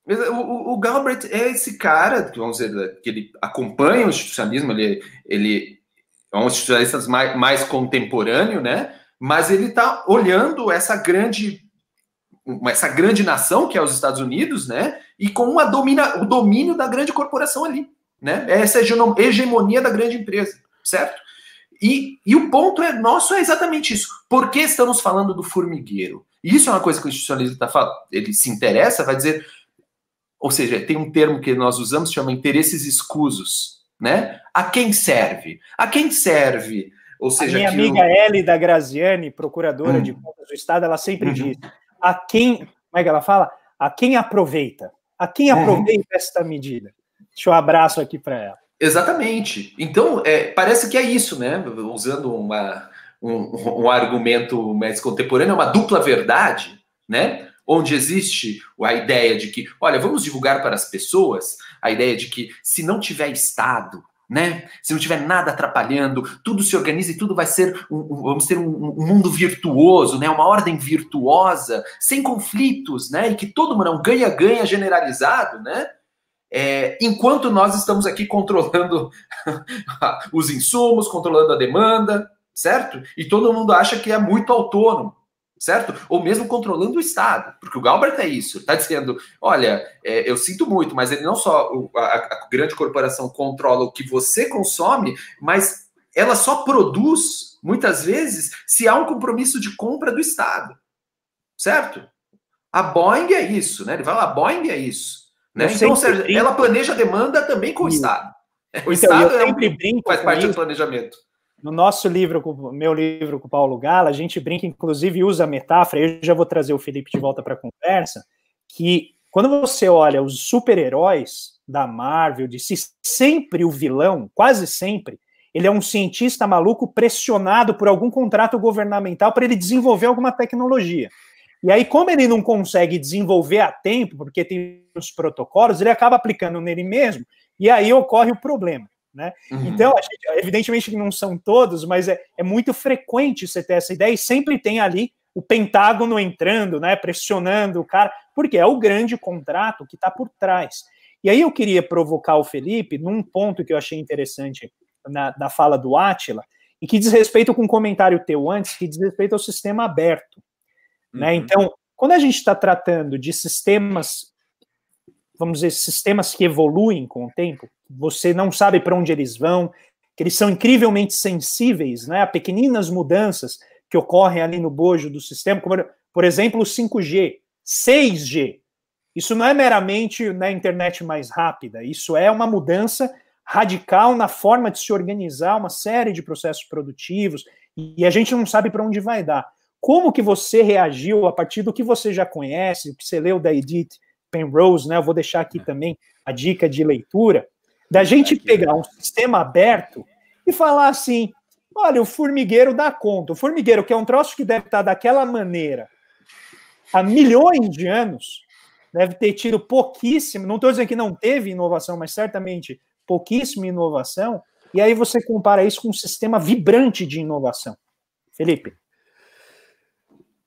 O, o, o, Galbraith é esse cara, vamos dizer, que ele acompanha o institucionalismo, ele, ele é um institucionalista mais, mais contemporâneo, né? Mas ele está olhando essa grande essa grande nação que é os Estados Unidos, né? E com uma domina, o domínio da grande corporação ali, né? Essa é hegemonia da grande empresa, certo? E, e o ponto é nosso é exatamente isso. Por que estamos falando do formigueiro? E isso é uma coisa que o institucionalismo tá falando, ele se interessa, vai dizer. Ou seja, tem um termo que nós usamos, chama interesses escusos. Né? A quem serve? A quem serve? Ou seja, a minha amiga o... L da Graziani, procuradora hum. de contas do Estado, ela sempre uhum. diz: a quem, como é que ela fala? A quem aproveita? A quem uhum. aproveita uhum. esta medida? Deixa eu um abraço aqui para ela. Exatamente. Então, é, parece que é isso, né? Usando uma, um, um, argumento mais contemporâneo, é uma dupla verdade, né? Onde existe a ideia de que, olha, vamos divulgar para as pessoas a ideia de que se não tiver Estado, né? Se não tiver nada atrapalhando, tudo se organiza e tudo vai ser, um, um, vamos ter um, um, mundo virtuoso, né? Uma ordem virtuosa, sem conflitos, né? E que todo mundo ganha-ganha generalizado, né? É, enquanto nós estamos aqui controlando os insumos, controlando a demanda, certo? E todo mundo acha que é muito autônomo, certo? Ou mesmo controlando o Estado, porque o Galbert é isso, está dizendo: olha, é, eu sinto muito, mas ele não só a, a grande corporação controla o que você consome, mas ela só produz, muitas vezes, se há um compromisso de compra do Estado, certo? A Boeing é isso, né? Ele fala: a Boeing é isso. Né? Então, seja, ela planeja a demanda também com o Estado. Então, o então, Estado eu sempre é um, brinco faz parte isso. do planejamento. No nosso livro, meu livro com o Paulo Gala, a gente brinca, inclusive usa a metáfora, eu já vou trazer o Felipe de volta para a conversa, que quando você olha os super-heróis da Marvel, de si, sempre o vilão, quase sempre, ele é um cientista maluco pressionado por algum contrato governamental para ele desenvolver alguma tecnologia. E aí, como ele não consegue desenvolver a tempo, porque tem os protocolos, ele acaba aplicando nele mesmo, e aí ocorre o problema. Né? Uhum. Então, gente, evidentemente que não são todos, mas é, é muito frequente você ter essa ideia, e sempre tem ali o Pentágono entrando, né, pressionando o cara, porque é o grande contrato que está por trás. E aí eu queria provocar o Felipe num ponto que eu achei interessante na, fala do Átila, e que diz respeito com um comentário teu antes, que diz respeito ao sistema aberto. Né? Uhum. Então, quando a gente está tratando de sistemas, vamos dizer, sistemas que evoluem com o tempo, você não sabe para onde eles vão, que eles são incrivelmente sensíveis né, a pequeninas mudanças que ocorrem ali no bojo do sistema, como, por exemplo, o 5G, 6G. Isso não é meramente na né, internet mais rápida, isso é uma mudança radical na forma de se organizar uma série de processos produtivos, e a gente não sabe para onde vai dar como que você reagiu a partir do que você já conhece, o que você leu da Edith Penrose, né? Eu vou deixar aqui é. também a dica de leitura, da gente pegar um sistema aberto e falar assim: olha, o formigueiro dá conta. O formigueiro, que é um troço que deve estar daquela maneira há milhões de anos, deve ter tido pouquíssimo, não estou dizendo que não teve inovação, mas certamente pouquíssima inovação, e aí você compara isso com um sistema vibrante de inovação. Felipe.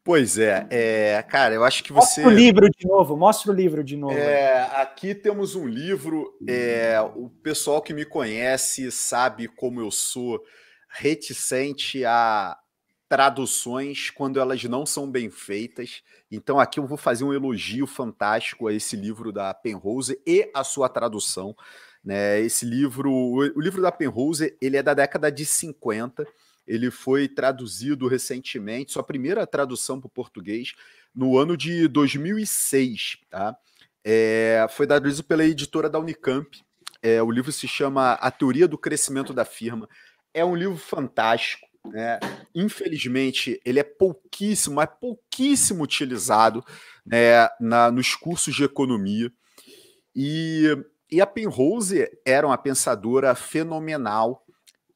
Pois é, é, cara, eu acho que você. Mostra o livro de novo, mostra o livro de novo. É, aqui temos um livro. É, o pessoal que me conhece sabe como eu sou reticente a traduções quando elas não são bem feitas. Então aqui eu vou fazer um elogio fantástico a esse livro da Penrose e a sua tradução. Né? Esse livro, o livro da Penrose, ele é da década de 50 ele foi traduzido recentemente, sua primeira tradução para o português, no ano de 2006. Tá? É, foi traduzido pela editora da Unicamp. É, o livro se chama A Teoria do Crescimento da Firma. É um livro fantástico. Né? Infelizmente, ele é pouquíssimo, é pouquíssimo utilizado né, na, nos cursos de economia. E, e a Penrose era uma pensadora fenomenal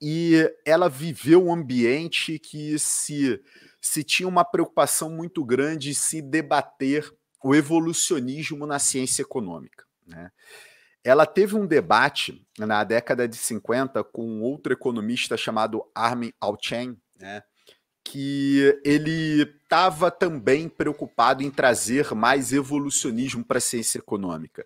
e ela viveu um ambiente que se, se tinha uma preocupação muito grande em se debater o evolucionismo na ciência econômica. Né? Ela teve um debate na década de 50 com outro economista chamado Armin Alchen, né? que ele estava também preocupado em trazer mais evolucionismo para a ciência econômica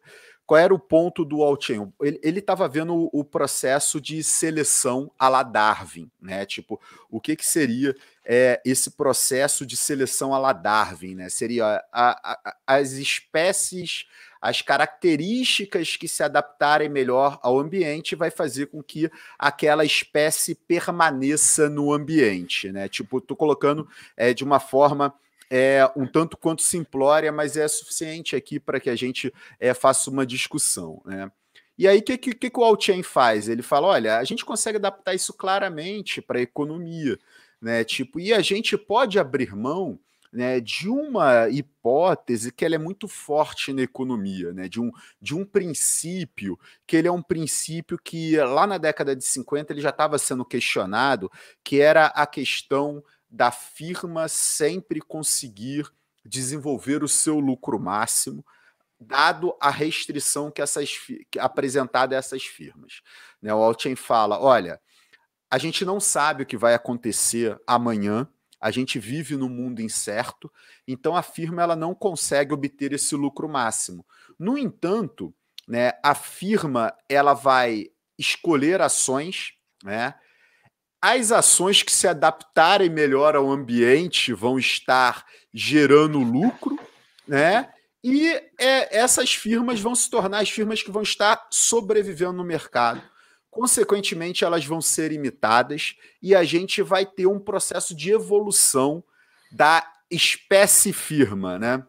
qual era o ponto do Alchen? Ele estava vendo o, o, processo de seleção a la Darwin, né? Tipo, o que, que seria é, esse processo de seleção a la Darwin, né? Seria a, a, as espécies, as características que se adaptarem melhor ao ambiente vai fazer com que aquela espécie permaneça no ambiente, né? Tipo, tô colocando é, de uma forma é um tanto quanto simplória, mas é suficiente aqui para que a gente é, faça uma discussão. Né? E aí, o que, que, que o Altchain faz? Ele fala: olha, a gente consegue adaptar isso claramente para a economia, né? Tipo, e a gente pode abrir mão. Né, de uma hipótese que ela é muito forte na economia, né, de, um, de um princípio, que ele é um princípio que lá na década de 50 ele já estava sendo questionado, que era a questão da firma sempre conseguir desenvolver o seu lucro máximo, dado a restrição que essas que é apresentada a essas firmas. Né? O Altin fala: olha, a gente não sabe o que vai acontecer amanhã. A gente vive num mundo incerto, então a firma ela não consegue obter esse lucro máximo. No entanto, né, a firma ela vai escolher ações, né, as ações que se adaptarem melhor ao ambiente vão estar gerando lucro, né? E é, essas firmas vão se tornar as firmas que vão estar sobrevivendo no mercado. Consequentemente, elas vão ser imitadas e a gente vai ter um processo de evolução da espécie firma, né?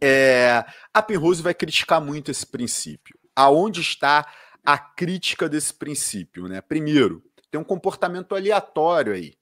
É, a Penrose vai criticar muito esse princípio. Aonde está a crítica desse princípio, né? Primeiro, tem um comportamento aleatório aí.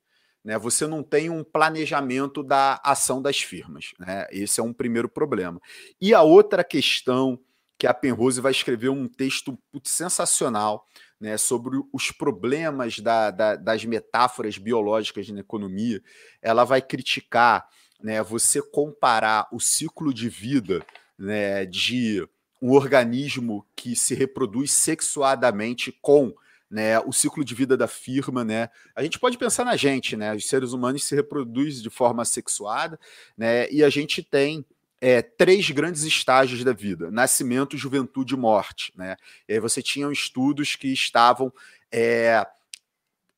Né? Você não tem um planejamento da ação das firmas. Né? Esse é um primeiro problema. E a outra questão que a Penrose vai escrever um texto sensacional né, sobre os problemas da, da, das metáforas biológicas na economia. Ela vai criticar né, você comparar o ciclo de vida né, de um organismo que se reproduz sexuadamente com né, o ciclo de vida da firma, né? A gente pode pensar na gente, né? Os seres humanos se reproduzem de forma sexuada, né? E a gente tem é, três grandes estágios da vida: nascimento, juventude e morte, né? E aí você tinha estudos que estavam é,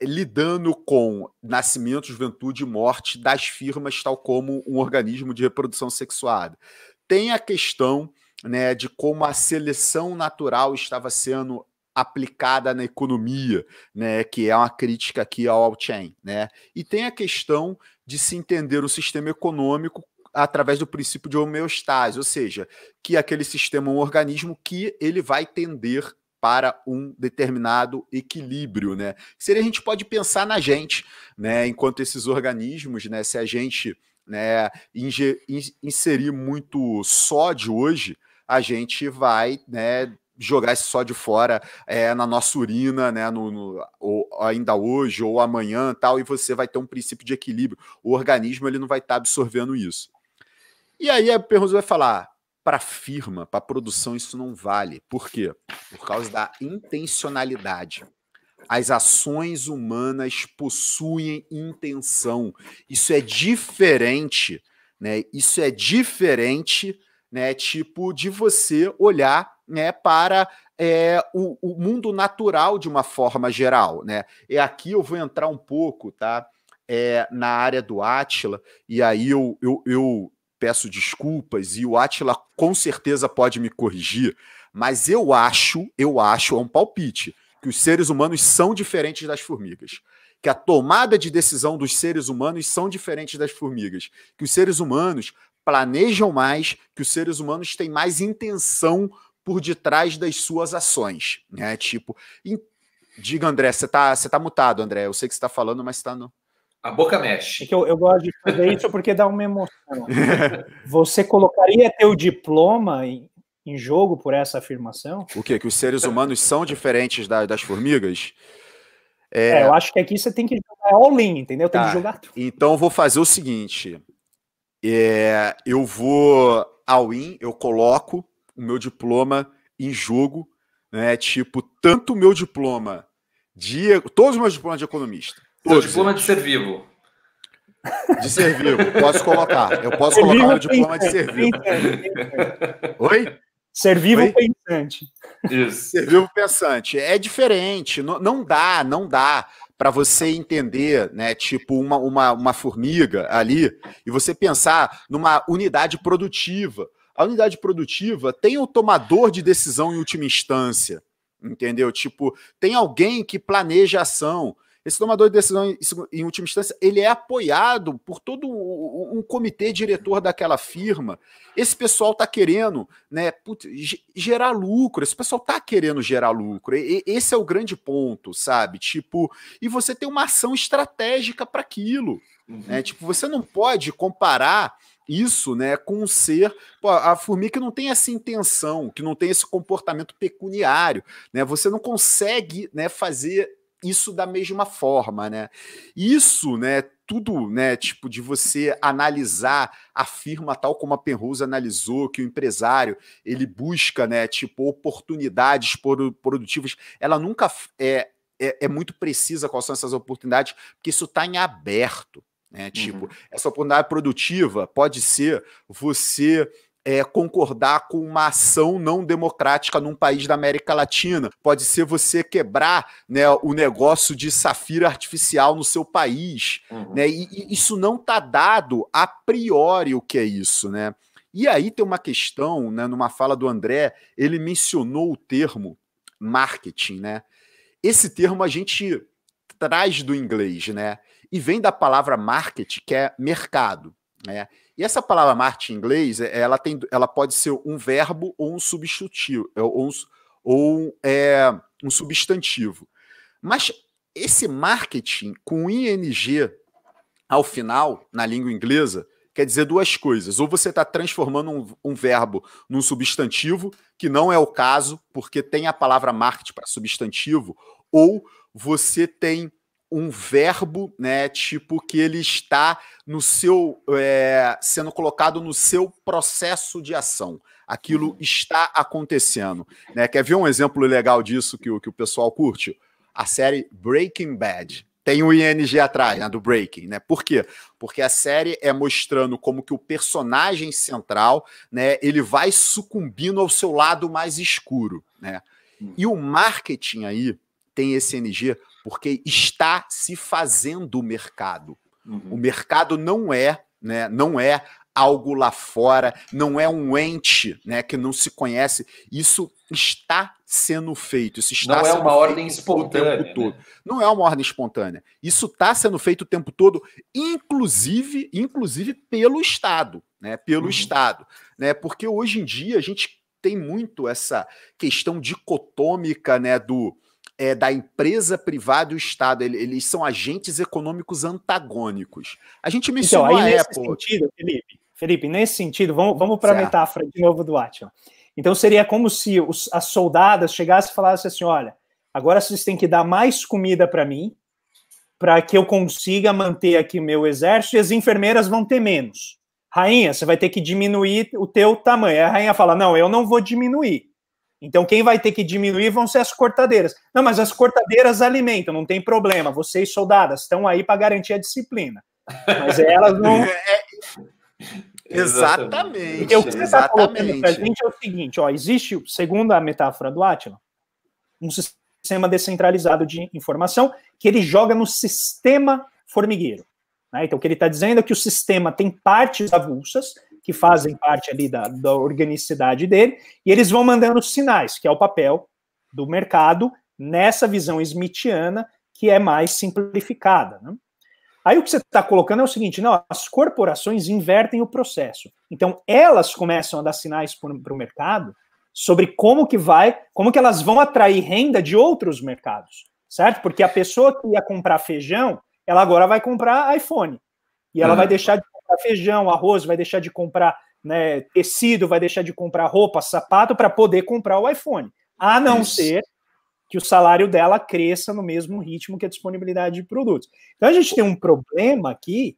lidando com nascimento, juventude e morte das firmas, tal como um organismo de reprodução sexuada. Tem a questão né, de como a seleção natural estava sendo aplicada na economia, né, que é uma crítica aqui ao Alchain, né? E tem a questão de se entender o sistema econômico através do princípio de homeostase, ou seja, que aquele sistema é um organismo que ele vai tender para um determinado equilíbrio, né? Seria a gente pode pensar na gente, né? Enquanto esses organismos, né? Se a gente né, inserir muito sódio hoje, a gente vai né, jogar esse sódio fora é, na nossa urina, né? No, no, ou ainda hoje ou amanhã, tal, e você vai ter um princípio de equilíbrio. O organismo ele não vai estar tá absorvendo isso. E aí a pergunta vai falar: para firma, para produção isso não vale. Por quê? Por causa da intencionalidade. As ações humanas possuem intenção. Isso é diferente, né? Isso é diferente né? Tipo de você olhar né, para é, o, o, mundo natural de uma forma geral, né? E aqui eu vou entrar um pouco, tá? É, na área do Atila e aí eu, eu, eu peço desculpas, e o Atila com certeza pode me corrigir, mas eu acho, eu acho, é um palpite, que os seres humanos são diferentes das formigas que a tomada de decisão dos seres humanos são diferentes das formigas, que os seres humanos planejam mais, que os seres humanos têm mais intenção por detrás das suas ações, né? Tipo, in... diga André, você tá, você tá mutado, André. Eu sei que você tá falando, mas tá no a boca mexe. É que eu, eu gosto de fazer isso porque dá uma emoção. Você colocaria teu diploma em, em jogo por essa afirmação? O quê? Que os seres humanos são diferentes da, das formigas? É... é... eu acho que aqui você tem que jogar all-in, entendeu? Tem tá. que jogar tudo. Então vou fazer o seguinte: é, eu vou ao in, eu coloco o meu diploma em jogo, né? Tipo, tanto o meu diploma de. Todos os meus diplomas de economista. Seu diploma eles. de ser vivo. De ser vivo, posso colocar. Eu posso ser colocar o diploma de ser vivo. Oi? Ser vivo Oi? pensante. Isso. Ser vivo pensante. É diferente, não, não dá, não dá para você entender, né, tipo uma, uma, uma formiga ali, e você pensar numa unidade produtiva. A unidade produtiva tem o tomador de decisão em última instância, entendeu? Tipo, tem alguém que planeja a ação, esse tomador de decisão, em, última instância, ele é apoiado por todo um, comitê diretor daquela firma. Esse pessoal está querendo né, gerar lucro, esse pessoal está querendo gerar lucro. E, esse é o grande ponto, sabe? Tipo, e você tem uma ação estratégica para aquilo. Uhum. Né? Tipo, você não pode comparar isso, né, com um ser, pô, a formiga que não tem essa intenção, que não tem esse comportamento pecuniário, né? Você não consegue, né, fazer isso da mesma forma, né? Isso, né, tudo, né, tipo de você analisar a firma tal como a Penrose analisou que o empresário, ele busca, né, tipo oportunidades produtivas, ela nunca é, é, é muito precisa quais são essas oportunidades, porque isso está em aberto, né? Tipo, uhum. essa oportunidade produtiva pode ser você é, concordar com uma ação não democrática num país da América Latina. Pode ser você quebrar né, o negócio de safira artificial no seu país. Uhum. Né? E, e, isso não está dado a priori o que é isso. Né? E aí tem uma questão, né, numa fala do André, ele mencionou o termo marketing. Né? Esse termo a gente traz do inglês, né? E vem da palavra market, que é mercado. Né? E essa palavra Marte em inglês, é, ela, tem, ela pode ser um verbo ou um substantivo, é, ou, um, ou é, um substantivo. Mas esse marketing com ING ao final, na língua inglesa, quer dizer duas coisas. Ou você está transformando um, um, verbo num substantivo, que não é o caso, porque tem a palavra marketing para substantivo, ou você tem um verbo, né? Tipo que ele está no seu é, sendo colocado no seu processo de ação. Aquilo uhum. está acontecendo. Né? Quer ver um exemplo legal disso que, que o pessoal curte? A série Breaking Bad. Tem o um ING atrás, né, do Breaking, né? Por quê? Porque a série é mostrando como que o personagem central, né, ele vai sucumbindo ao seu lado mais escuro, né? Hum. E o marketing aí tem esse NG porque está se fazendo o mercado. Uhum. O mercado não é, né, não é algo lá fora, não é um ente, né, que não se conhece. Isso está sendo feito. Isso está não é uma ordem espontânea. Né? Não é uma ordem espontânea. Isso está sendo feito o tempo todo, inclusive, inclusive pelo Estado, né? Pelo uhum. Estado, né? Porque hoje em dia a gente tem muito essa questão dicotômica, né? Do é, da empresa privada e o Estado, eles são agentes econômicos antagônicos. A gente então, mencionou então, aí, a Apple. Sentido, Felipe, Felipe, nesse sentido, vamos, vamos para a metáfora de novo do Atman. Então seria como se os, as soldadas chegassem e falassem assim: olha, agora vocês têm que dar mais comida para mim, para que eu consiga manter aqui meu exército, e as enfermeiras vão ter menos. Rainha, você vai ter que diminuir o teu tamanho. A rainha fala: não, eu não vou diminuir então, quem vai ter que diminuir vão ser as cortadeiras. Não, mas as cortadeiras alimentam, não tem problema. Vocês, soldadas, estão aí para garantir a disciplina. Mas elas não. É... é exatamente. o que você está colocando para a gente é o seguinte: ó, existe, segundo a metáfora do Atila, um sistema descentralizado de informação que ele joga no sistema formigueiro. Né? Então, o que ele está dizendo é que o sistema tem partes avulsas que fazem parte ali da, da organicidade dele, e eles vão mandando sinais, que é o papel do mercado nessa visão smithiana que é mais simplificada. Né? Aí o que você está colocando é o seguinte: não, as corporações invertem o processo. Então elas começam a dar sinais para o mercado sobre como que vai, como que elas vão atrair renda de outros mercados, certo? Porque a pessoa que ia comprar feijão, ela agora vai comprar iPhone e ela uhum. vai deixar de comprar feijão, arroz, vai deixar de comprar né, tecido, vai deixar de comprar roupa, sapato para poder comprar o iPhone. A não Isso. ser que o salário dela cresça no mesmo ritmo que a disponibilidade de produtos. Então a gente tem um problema aqui,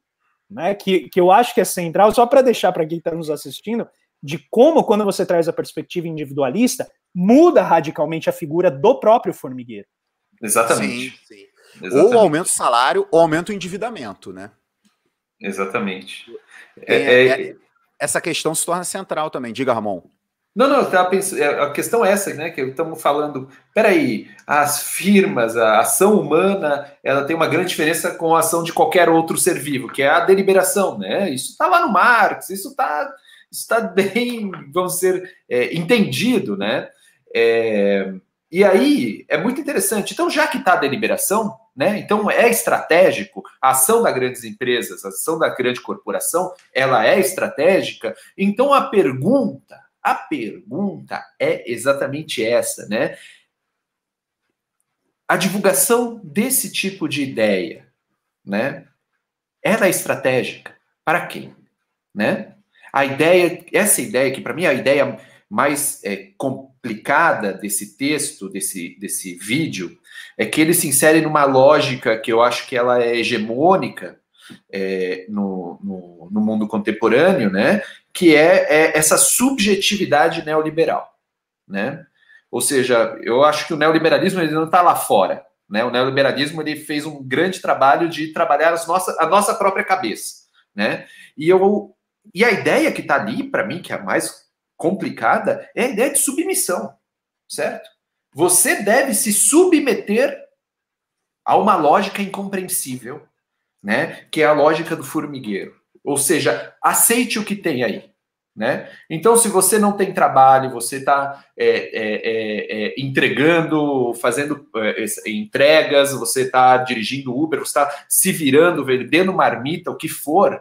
né, que, que eu acho que é central, só para deixar para quem está nos assistindo, de como, quando você traz a perspectiva individualista, muda radicalmente a figura do próprio formigueiro. Exatamente. Sim, sim. Exatamente. Ou aumenta o salário ou aumenta o endividamento, né? Exatamente. É, é, é, essa questão se torna central também. Diga, Ramon. Não, não, eu pensando, é, a questão é essa, né? Que estamos falando. Peraí, as firmas, a ação humana, ela tem uma grande diferença com a ação de qualquer outro ser vivo, que é a deliberação, né? Isso está lá no Marx, isso está está bem, vamos ser é, entendido, né? É, e aí é muito interessante. Então, já que está a deliberação, né? Então é estratégico. A ação das grandes empresas, a ação da grande corporação, ela é estratégica. Então a pergunta, a pergunta é exatamente essa, né? A divulgação desse tipo de ideia, né? Ela é estratégica para quem, né? A ideia, essa ideia que para mim é a ideia mais é, complicada desse texto, desse, desse vídeo, é que ele se insere numa lógica que eu acho que ela é hegemônica é, no, no, no, mundo contemporâneo, né? Que é, é essa subjetividade neoliberal, né? Ou seja, eu acho que o neoliberalismo ele não está lá fora, né? O neoliberalismo ele fez um grande trabalho de trabalhar as nossa, a nossa própria cabeça, né? E eu e a ideia que está ali para mim que é a mais complicada é a ideia de submissão, certo? Você deve se submeter a uma lógica incompreensível, né? Que é a lógica do formigueiro. Ou seja, aceite o que tem aí. Né? Então, se você não tem trabalho, você está é, é, é, é, entregando, fazendo é, entregas, você está dirigindo Uber, você está se virando, vendendo marmita, o que for,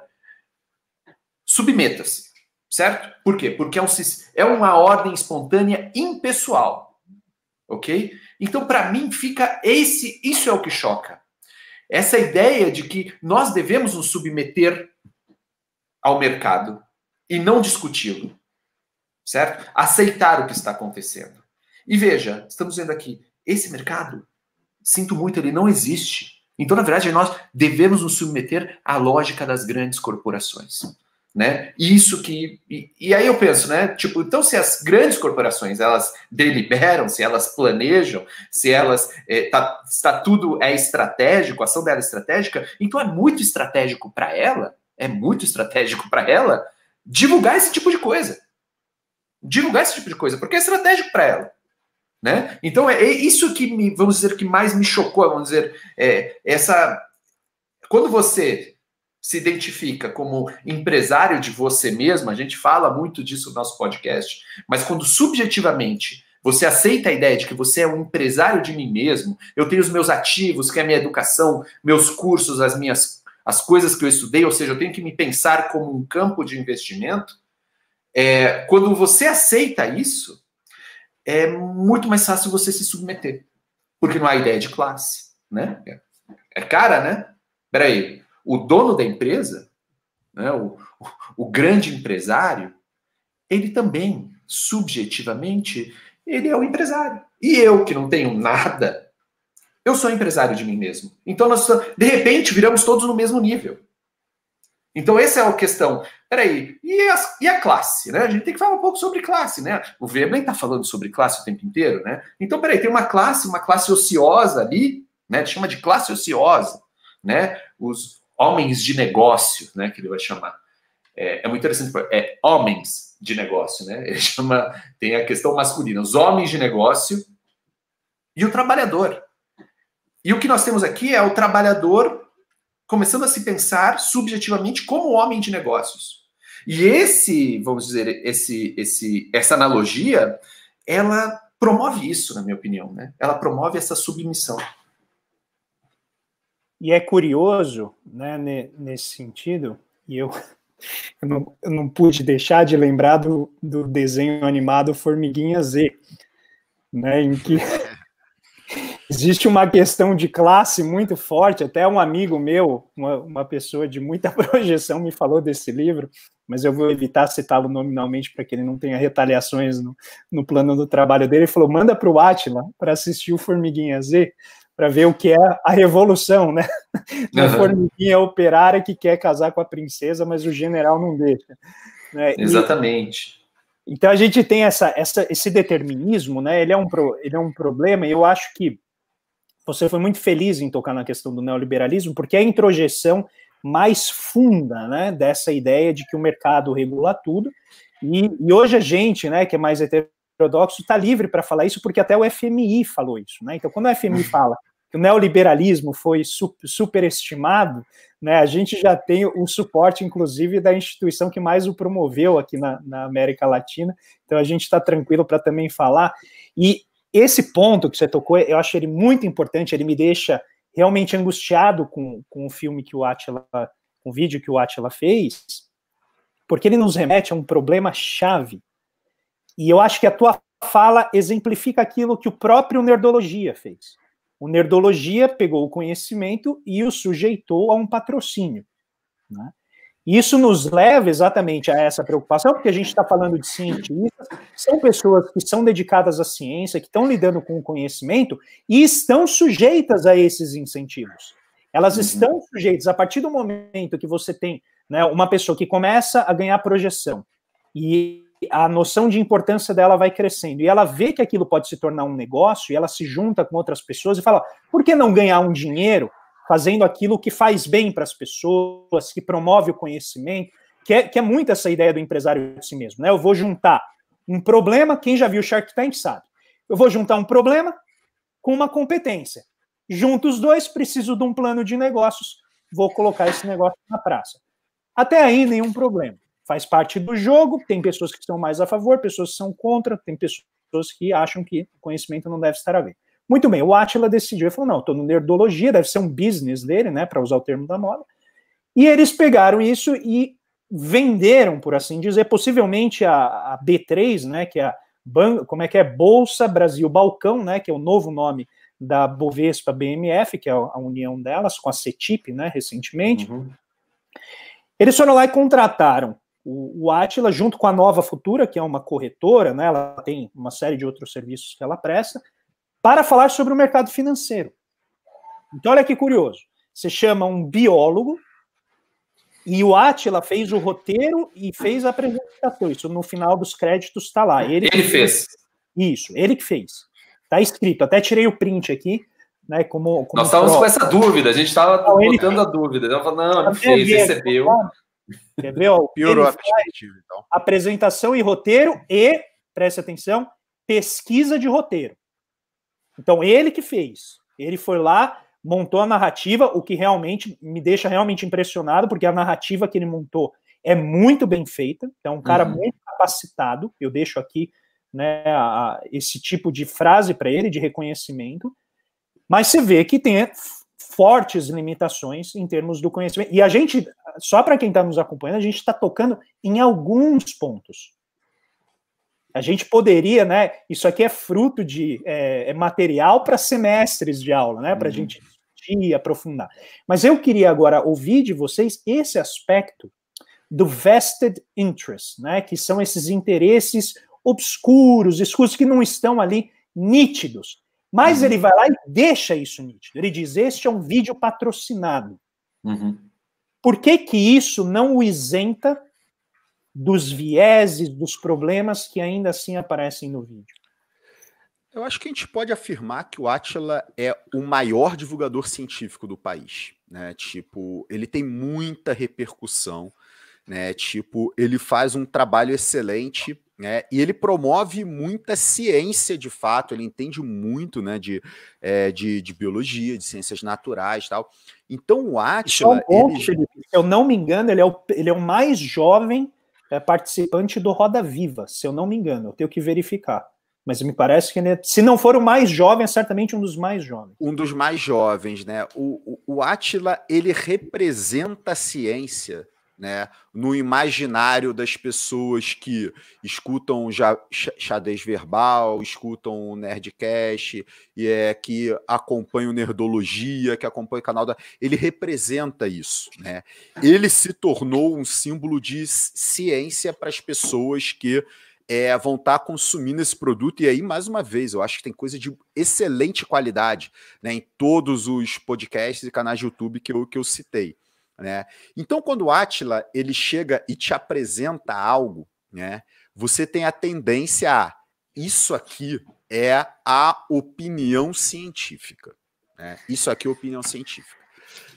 submeta-se, certo? Por quê? Porque é, um, é uma ordem espontânea impessoal ok? Então, para mim, fica esse, isso é o que choca. Essa ideia de que nós devemos nos submeter ao mercado e não discuti-lo, certo? Aceitar o que está acontecendo. E veja, estamos vendo aqui, esse mercado, sinto muito, ele não existe. Então, na verdade, nós devemos nos submeter à lógica das grandes corporações né? Isso que e, e, aí eu penso, né? Tipo, então se as grandes corporações elas deliberam, se elas planejam, se elas é, tá, está tudo é estratégico, a ação dela é estratégica, então é muito estratégico para ela, é muito estratégico para ela divulgar esse tipo de coisa, divulgar esse tipo de coisa, porque é estratégico para ela. Né? Então é, é isso que me, vamos dizer que mais me chocou, vamos dizer é, essa quando você se identifica como empresário de você mesmo, a gente fala muito disso no nosso podcast, mas quando subjetivamente você aceita a ideia de que você é um empresário de mim mesmo, eu tenho os meus ativos, que é a minha educação, meus cursos, as minhas as coisas que eu estudei, ou seja, eu tenho que me pensar como um campo de investimento. É, quando você aceita isso, é muito mais fácil você se submeter, porque não há ideia de classe, né? É, é cara, né? Peraí, o dono da empresa, né, o, o grande empresário, ele também, subjetivamente, ele é o empresário. E eu, que não tenho nada, eu sou empresário de mim mesmo. Então, nós, de repente, viramos todos no mesmo nível. Então, essa é a questão. Peraí, e a, e a classe, né? A gente tem que falar um pouco sobre classe, né? O Veblen está falando sobre classe o tempo inteiro, né? Então, peraí, tem uma classe, uma classe ociosa ali, né? Chama de classe ociosa, né? Os, homens de negócio, né, que ele vai chamar. É, é muito interessante, é homens de negócio, né? Ele chama, tem a questão masculina, os homens de negócio e o trabalhador. E o que nós temos aqui é o trabalhador começando a se pensar subjetivamente como homem de negócios. E esse, vamos dizer, esse, esse, essa analogia, ela promove isso, na minha opinião, né? Ela promove essa submissão. E é curioso, né, nesse sentido, e eu, eu, não, eu não pude deixar de lembrar do, do desenho animado Formiguinha Z, né, em que existe uma questão de classe muito forte. Até um amigo meu, uma, uma, pessoa de muita projeção, me falou desse livro, mas eu vou evitar citá-lo nominalmente para que ele não tenha retaliações no, no plano do trabalho dele. Ele falou: manda para o Atila para assistir o Formiguinha Z, para ver o que é a revolução, né? Uhum. A formiguinha operária que quer casar com a princesa, mas o general não deixa. Né? Exatamente. E, então a gente tem essa, essa, esse determinismo, né? Ele é, um ele é um problema, e eu acho que você foi muito feliz em tocar na questão do neoliberalismo, porque é a introjeção mais funda né, dessa ideia de que o mercado regula tudo. E, e hoje a gente, né, que é mais heterogêneo, heterodoxo está livre para falar isso, porque até o FMI falou isso. Né? Então, quando o FMI uhum. fala que o neoliberalismo foi superestimado, né, a gente já tem o suporte, inclusive, da instituição que mais o promoveu aqui na, na América Latina. Então, a gente está tranquilo para também falar. E esse ponto que você tocou, eu acho ele muito importante, ele me deixa realmente angustiado com, com o filme que o Atila, com o vídeo que o Atila fez, porque ele nos remete a um problema chave e eu acho que a tua fala exemplifica aquilo que o próprio Nerdologia fez. O Nerdologia pegou o conhecimento e o sujeitou a um patrocínio. Né? Isso nos leva exatamente a essa preocupação, porque a gente está falando de cientistas, são pessoas que são dedicadas à ciência, que estão lidando com o conhecimento e estão sujeitas a esses incentivos. Elas uhum. estão sujeitas, a partir do momento que você tem né, uma pessoa que começa a ganhar projeção e a noção de importância dela vai crescendo. E ela vê que aquilo pode se tornar um negócio, e ela se junta com outras pessoas e fala: por que não ganhar um dinheiro fazendo aquilo que faz bem para as pessoas, que promove o conhecimento? Que é, que é muito essa ideia do empresário de si mesmo. Né? Eu vou juntar um problema, quem já viu Shark Tank sabe. Eu vou juntar um problema com uma competência. Junto os dois, preciso de um plano de negócios, vou colocar esse negócio na praça. Até aí, nenhum problema faz parte do jogo, tem pessoas que estão mais a favor, pessoas que são contra, tem pessoas que acham que conhecimento não deve estar a ver. Muito bem, o Atila decidiu, ele falou, não, estou no nerdologia, deve ser um business dele, né, para usar o termo da moda, e eles pegaram isso e venderam, por assim dizer, possivelmente a, a B3, né, que é a Ban como é que é Bolsa Brasil Balcão, né, que é o novo nome da Bovespa BMF, que é a união delas com a CETIP, né, recentemente. Uhum. Eles foram lá e contrataram o, o Atila, junto com a Nova Futura, que é uma corretora, né, ela tem uma série de outros serviços que ela presta, para falar sobre o mercado financeiro. Então, olha que curioso. Você chama um biólogo, e o Atila fez o roteiro e fez a apresentação. Isso no final dos créditos está lá. Ele, ele fez. Isso, ele que fez. Está escrito. Até tirei o print aqui. Né, como, como Nós estávamos com essa dúvida, a gente estava botando ele... a dúvida. Então, eu falou não, ele fez, recebeu. Entendeu? Piorou a perspectiva, então. Apresentação e roteiro e, preste atenção, pesquisa de roteiro. Então, ele que fez. Ele foi lá, montou a narrativa, o que realmente me deixa realmente impressionado, porque a narrativa que ele montou é muito bem feita. É um cara uhum. muito capacitado. Eu deixo aqui né, a, a, esse tipo de frase para ele, de reconhecimento. Mas você vê que tem fortes limitações em termos do conhecimento. E a gente, só para quem está nos acompanhando, a gente está tocando em alguns pontos. A gente poderia, né? Isso aqui é fruto de é, é material para semestres de aula, né? Para a uhum. gente discutir, aprofundar. Mas eu queria agora ouvir de vocês esse aspecto do vested interest, né? Que são esses interesses obscuros, escuros que não estão ali nítidos mas uhum. ele vai lá e deixa isso nítido. Ele diz: este é um vídeo patrocinado. Uhum. Por que, que isso não o isenta dos vieses, dos problemas que ainda assim aparecem no vídeo? Eu acho que a gente pode afirmar que o Atila é o maior divulgador científico do país. Né? Tipo, ele tem muita repercussão né? Tipo, ele faz um trabalho excelente, né? E ele promove muita ciência de fato, ele entende muito, né? De, é, de, de, biologia, de ciências naturais tal. Então o Atila. É um ele... se eu não me engano, ele é o, ele é o mais jovem é, participante do Roda Viva, se eu não me engano, eu tenho que verificar mas me parece que, né, se não for o mais jovem, é certamente um dos mais jovens. Um dos mais jovens, né? O, o, o Atila, ele representa a ciência né, no imaginário das pessoas que escutam já xadrez verbal, escutam nerdcast e é que acompanham nerdologia, que acompanham o canal da, ele representa isso, né? Ele se tornou um símbolo de ciência para as pessoas que é, vão estar tá consumindo esse produto. E aí, mais uma vez, eu acho que tem coisa de excelente qualidade né, em todos os podcasts e canais de YouTube que eu, que eu citei né? Então, quando o Átila ele chega e te apresenta algo, né? Você tem a tendência a isso aqui é a opinião científica, né? Isso aqui é opinião científica,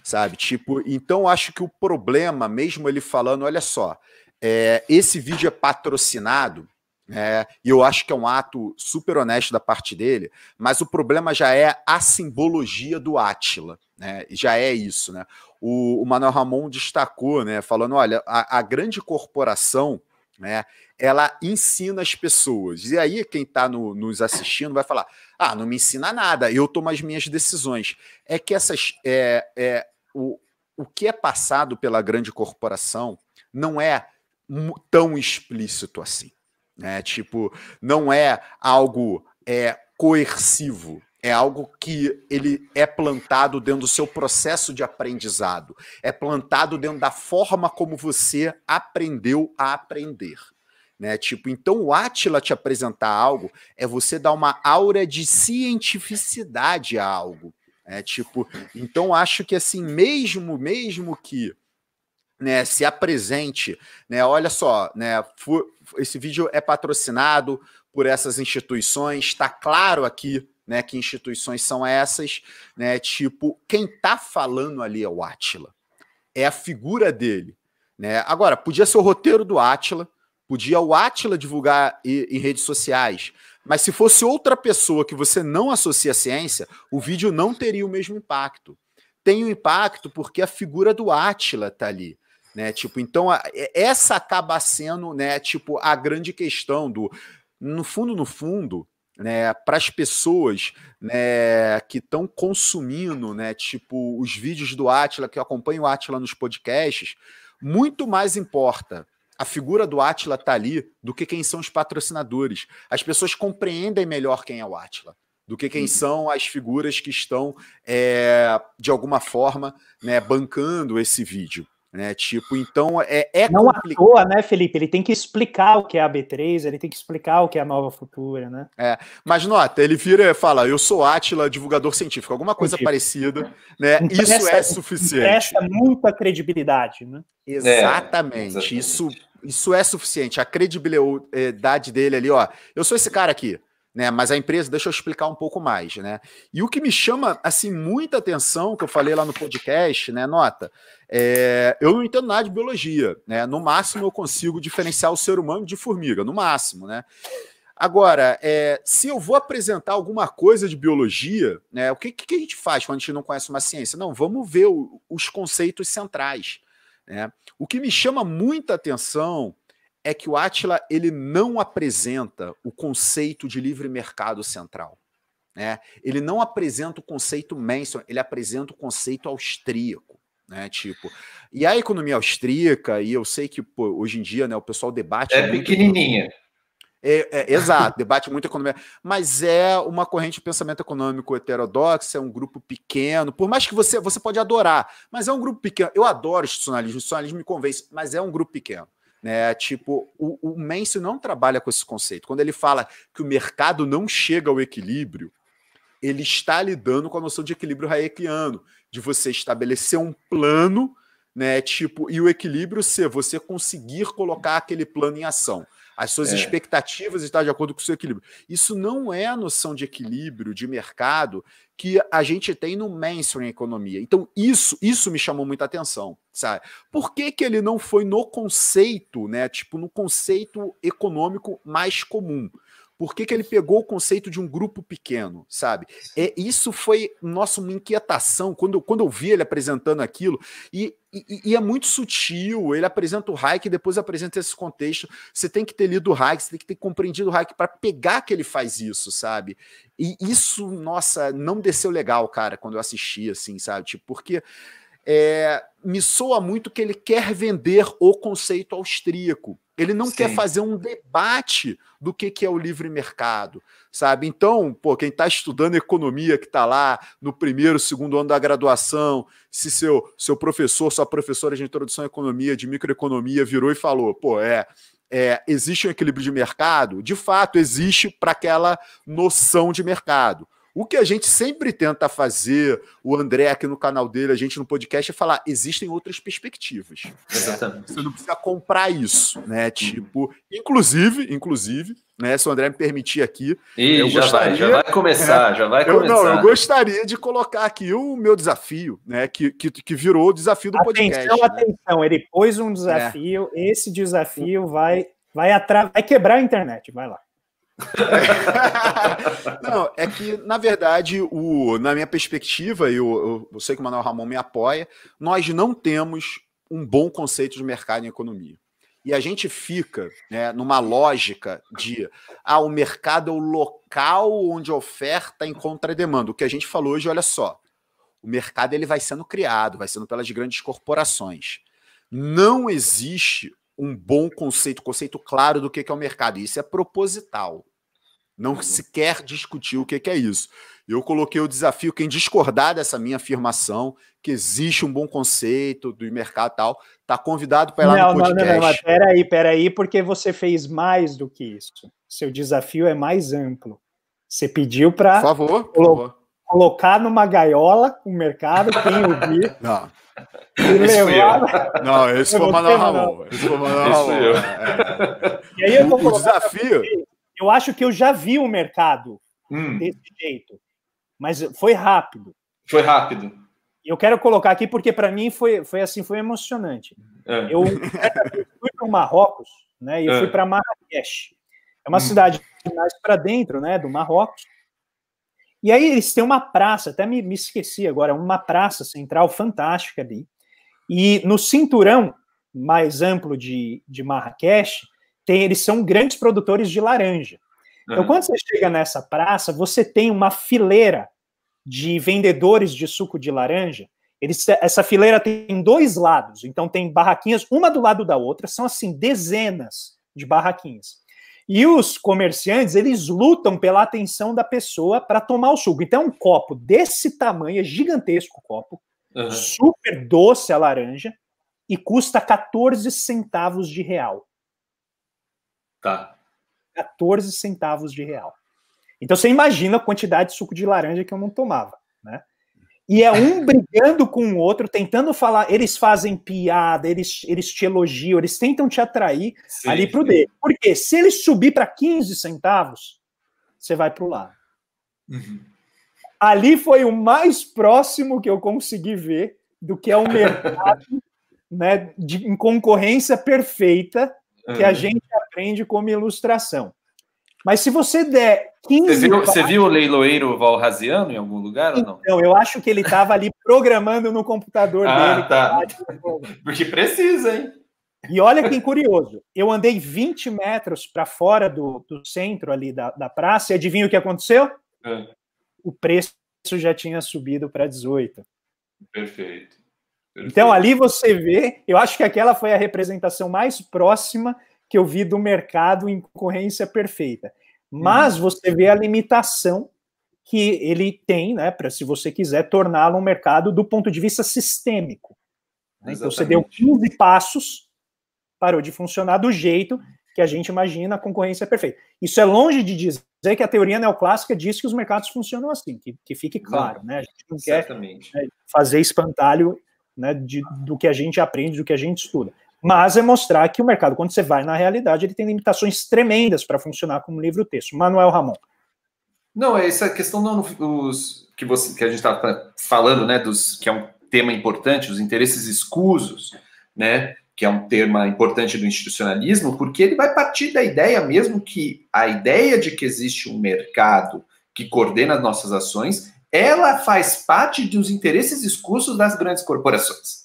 sabe? Tipo, então acho que o problema, mesmo ele falando, olha só, é, esse vídeo é patrocinado, é, e eu acho que é um ato super honesto da parte dele, mas o problema já é a simbologia do Átila, né? Já é isso, né? O, o Manuel Ramon destacou, né? Falando: olha, a, a grande corporação, né? Ela ensina as pessoas. E aí, quem está no, nos assistindo vai falar: ah, não me ensina nada, eu tomo as minhas decisões. É que essas. É, é, o, o que é passado pela grande corporação não é tão explícito assim. Né? Tipo, não é algo é, coercivo, é algo que ele é plantado dentro do seu processo de aprendizado, é plantado dentro da forma como você aprendeu a aprender. Né? Tipo, então o Atila te apresentar algo é você dar uma aura de cientificidade a algo. É né? tipo, então acho que assim, mesmo mesmo que né, se apresente, né, olha só, né, esse vídeo é patrocinado por essas instituições, está claro aqui né, que instituições são essas, né, tipo, quem está falando ali é o Átila, é a figura dele, né? Agora, podia ser o roteiro do Átila, podia o Átila divulgar em redes sociais, mas se fosse outra pessoa que você não associa à ciência, o vídeo não teria o mesmo impacto. Tem o um impacto porque a figura do Átila está ali né? Tipo, então a, é, essa acaba sendo, né, tipo, a grande questão do no fundo no fundo, né, para as pessoas, né, que estão consumindo, né, tipo, os vídeos do Atila, que eu acompanho o Atila nos podcasts, muito mais importa a figura do Atila tá ali do que quem são os patrocinadores. As pessoas compreendem melhor quem é o Atila do que quem uhum. são as figuras que estão é, de alguma forma né, bancando esse vídeo. Né? Tipo, então é, é Não complicado. à toa, né, Felipe? Ele tem que explicar o que é a B3, ele tem que explicar o que é a nova futura, né? É, mas nota, ele vira e fala: Eu sou Átila, divulgador científico, alguma coisa parecida, né? Isso é suficiente. Presta muita credibilidade, né? Exatamente. É, exatamente. Isso, isso é suficiente. A credibilidade dele ali, ó. Eu sou esse cara aqui né? Mas a empresa, deixa eu explicar um pouco mais, né? E o que me chama assim muita atenção, que eu falei lá no podcast, né? Nota, é, eu não entendo nada de biologia, né? No máximo eu consigo diferenciar o ser humano de formiga, no máximo, né? Agora, é, se eu vou apresentar alguma coisa de biologia, né, o que, que a gente faz quando a gente não conhece uma ciência? Não, vamos ver o, os conceitos centrais. Né? O que me chama muita atenção é que o Atila ele não apresenta o conceito de livre mercado central. Né? Ele não apresenta o conceito Manson, ele apresenta o conceito austríaco. Né? Tipo, e a economia austríaca, e eu sei que pô, hoje em dia né, o pessoal debate. É muito, pequenininha. É, é, exato, debate muito economia, mas é uma corrente de pensamento econômico heterodoxa, é um grupo pequeno, por mais que você, você pode adorar, mas é um grupo pequeno. Eu adoro institucionalismo, institucionalismo me convence, mas é um grupo pequeno. Né? Tipo, o, o Mencio não trabalha com esse conceito. Quando ele fala que o mercado não chega ao equilíbrio, ele está lidando com a noção de equilíbrio hayekiano, de você estabelecer um plano, né? Tipo, e o equilíbrio ser você conseguir colocar aquele plano em ação. As suas é. expectativas estão de acordo com o seu equilíbrio. Isso não é a noção de equilíbrio de mercado que a gente tem no mainstream economia. Então, isso, isso me chamou muita atenção sabe? Por que, que ele não foi no conceito, né? Tipo, no conceito econômico mais comum? Por que, que ele pegou o conceito de um grupo pequeno, sabe? É, isso foi, nossa, uma inquietação quando, quando eu vi ele apresentando aquilo. E, e, e é muito sutil. Ele apresenta o Hayek, depois apresenta esse contexto. Você tem que ter lido o Hayek, você tem que ter compreendido o Hayek para pegar que ele faz isso, sabe? E isso, nossa, não desceu legal, cara, quando eu assisti, assim, sabe? Tipo, porque é, me soa muito que ele quer vender o conceito austríaco. Ele não Sim. quer fazer um debate do que, que é o livre mercado, sabe? Então, pô, quem está estudando economia, que está lá no primeiro, segundo ano da graduação, se seu, seu professor, sua professora de introdução à economia, de microeconomia, virou e falou, pô, é, é existe um equilíbrio de mercado? De fato, existe para aquela noção de mercado. O que a gente sempre tenta fazer, o André aqui no canal dele, a gente no podcast, é falar: existem outras perspectivas. Exatamente. Você não precisa comprar isso, né? Tipo, inclusive, inclusive, né? Se o André me permitir aqui. Ih, eu já gostaria, vai, já vai começar, já vai começar. É, eu, não, eu gostaria de colocar aqui o meu desafio, né? Que, que, que virou o desafio do atenção, podcast. Atenção, né? atenção, ele pôs um é. desafio, é. esse desafio vai, vai, atra... vai quebrar a internet, vai lá. Não, é que, na verdade, o, na minha perspectiva, e eu, eu, sei que o Manuel Ramon me apoia, nós não temos um bom conceito de mercado em economia. E a gente fica né, numa lógica de ah, o mercado é o local onde oferta encontra demanda. O que a gente falou hoje, olha só, o mercado ele vai sendo criado, vai sendo pelas grandes corporações. Não existe um bom conceito, conceito claro do que é o mercado. Isso é proposital. Não uhum. se quer discutir o que é isso. Eu coloquei o desafio, quem discordar dessa minha afirmação, que existe um bom conceito do mercado e tal, está convidado para ir lá não, no podcast. Não, não, não, peraí, peraí, porque você fez mais do que isso. Seu desafio é mais amplo. Você pediu para... Por favor, por favor colocar numa gaiola o mercado, quem ouvir. Não. Não, esse foi o Ramon. Esse foi o Ramon. É. E aí eu o desafio. Eu acho que eu já vi o mercado hum. desse jeito, mas foi rápido. Foi rápido. Eu quero colocar aqui porque para mim foi, foi assim, foi emocionante. É. Eu, eu fui para o Marrocos, né? E eu é. fui para Marrakech. É uma hum. cidade mais para dentro, né, do Marrocos. E aí eles têm uma praça, até me, me esqueci agora, uma praça central fantástica ali. E no cinturão mais amplo de, de Marrakech, tem, eles são grandes produtores de laranja. Uhum. Então, quando você chega nessa praça, você tem uma fileira de vendedores de suco de laranja. Eles, essa fileira tem dois lados, então tem barraquinhas, uma do lado da outra, são assim, dezenas de barraquinhas. E os comerciantes, eles lutam pela atenção da pessoa para tomar o suco. Então, é um copo desse tamanho, é gigantesco o copo, uhum. super doce a laranja, e custa 14 centavos de real. Tá. 14 centavos de real. Então, você imagina a quantidade de suco de laranja que eu não tomava, né? E é um brigando com o outro, tentando falar. Eles fazem piada, eles, eles te elogiam, eles tentam te atrair sim, ali pro D. Porque se ele subir para 15 centavos, você vai pro lado. Uhum. Ali foi o mais próximo que eu consegui ver do que é o mercado né, de, em concorrência perfeita que uhum. a gente aprende como ilustração. Mas se você der 15. Você viu, passos... você viu o leiloeiro valraziano em algum lugar então, ou não? Não, eu acho que ele estava ali programando no computador ah, dele. Tá. Porque precisa, hein? E olha que curioso, eu andei 20 metros para fora do, do, centro ali da, da praça e adivinha o que aconteceu? Ah. O preço já tinha subido para 18. Perfeito. Perfeito. Então ali você vê, eu acho que aquela foi a representação mais próxima que eu vi do mercado em concorrência perfeita. Mas hum. você vê a limitação que ele tem, né, para se você quiser torná-lo um mercado do ponto de vista sistêmico. Né? Então você deu 15 passos, parou de funcionar do jeito que a gente imagina a concorrência perfeita. Isso é longe de dizer que a teoria neoclássica diz que os mercados funcionam assim, que, que fique claro, não, né? A gente não exatamente. quer né, fazer espantalho né, de, do que a gente aprende, do que a gente estuda mas é mostrar que o mercado, quando você vai na realidade, ele tem limitações tremendas para funcionar como livro-texto. Manuel Ramon. Não, é essa questão não, os, que, você, que a gente estava falando, né, dos, que é um tema importante, os interesses escusos, né, que é um tema importante do institucionalismo, porque ele vai partir da ideia mesmo que a ideia de que existe um mercado que coordena as nossas ações, ela faz parte dos interesses escusos das grandes corporações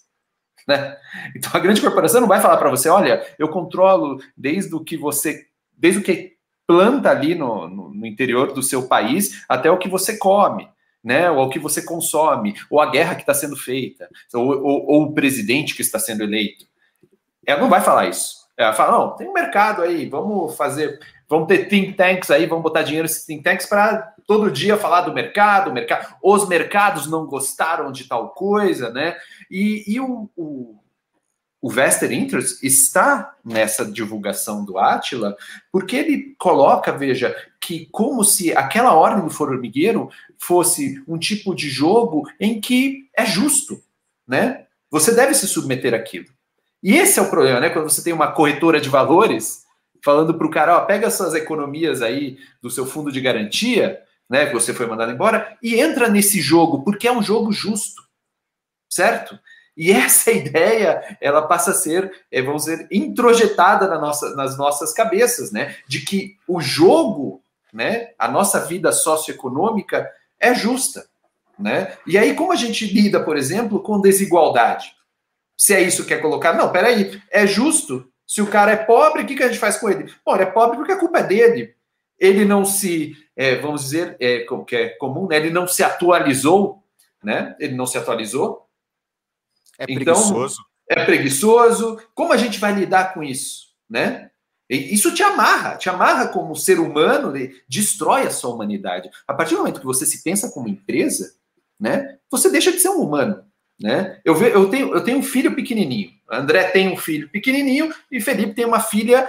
né? Então a grande corporação não vai falar para você, olha, eu controlo desde o que você, desde o que planta ali no, no, no interior do seu país até o que você come, né, ou o que você consome, ou a guerra que está sendo feita, ou, ou, ou, o presidente que está sendo eleito. Ela não vai falar isso. É, fala, não, tem um mercado aí, vamos fazer, vamos ter think tanks aí, vamos botar dinheiro nesses think tanks para todo dia falar do mercado, mercado, os mercados não gostaram de tal coisa, né? E, e o, o, o Vested Interest está nessa divulgação do Atila, porque ele coloca, veja, que como se aquela ordem do formigueiro fosse um tipo de jogo em que é justo, né? Você deve se submeter àquilo. E esse é o problema, né? Quando você tem uma corretora de valores falando para o cara, ó, pega suas economias aí do seu fundo de garantia, né, que você foi mandado embora, e entra nesse jogo, porque é um jogo justo, certo? E essa ideia, ela passa a ser, é, vamos dizer, introjetada na nossa, nas nossas cabeças, né? De que o jogo, né? A nossa vida socioeconômica é justa, né? E aí, como a gente lida, por exemplo, com desigualdade? Se é isso que é colocar, não, peraí, é justo. Se o cara é pobre, o que, que a gente faz com ele? Bom, ele é pobre porque a culpa é dele. Ele não se, é, vamos dizer, é, como que é comum, né? Ele não se atualizou, né? Ele não se atualizou. É então, preguiçoso. É preguiçoso. Como a gente vai lidar com isso, né? Isso te amarra, te amarra como ser humano, né? destrói a sua humanidade. A partir do momento que você se pensa como empresa, né, você deixa de ser um humano. Né? Eu, ve, eu, tenho, eu tenho um filho pequenininho. André tem um filho pequenininho e Felipe tem uma filha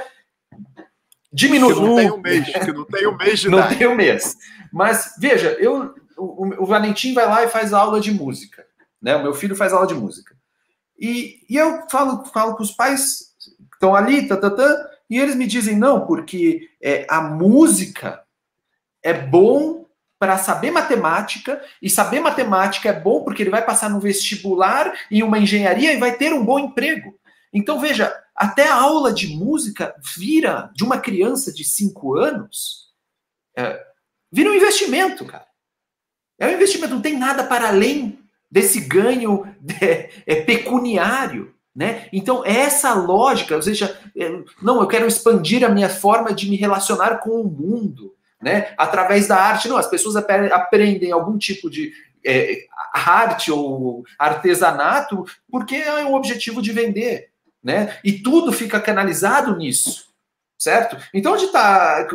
diminuindo. Não tem um uh! mês, que não tem um mês de Não tem um mês. Mas veja, eu, o, o, Valentim vai lá e faz aula de música. Né? O meu filho faz aula de música. E, e eu falo, falo com os pais que estão ali, tatatã, tá, tá, tá, e eles me dizem, não, porque é, a música é bom para saber matemática, e saber matemática é bom porque ele vai passar no vestibular em uma engenharia e vai ter um bom emprego. Então, veja, até a aula de música vira de uma criança de 5 anos, é, vira um investimento, cara. É um investimento, não tem nada para além desse ganho é, é, pecuniário. Né? Então, é essa lógica, ou seja, é, não, eu quero expandir a minha forma de me relacionar com o mundo né? Através da arte, não, as pessoas aprendem algum tipo de é, arte ou artesanato porque é o objetivo de vender, né? E tudo fica canalizado nisso, certo? Então onde está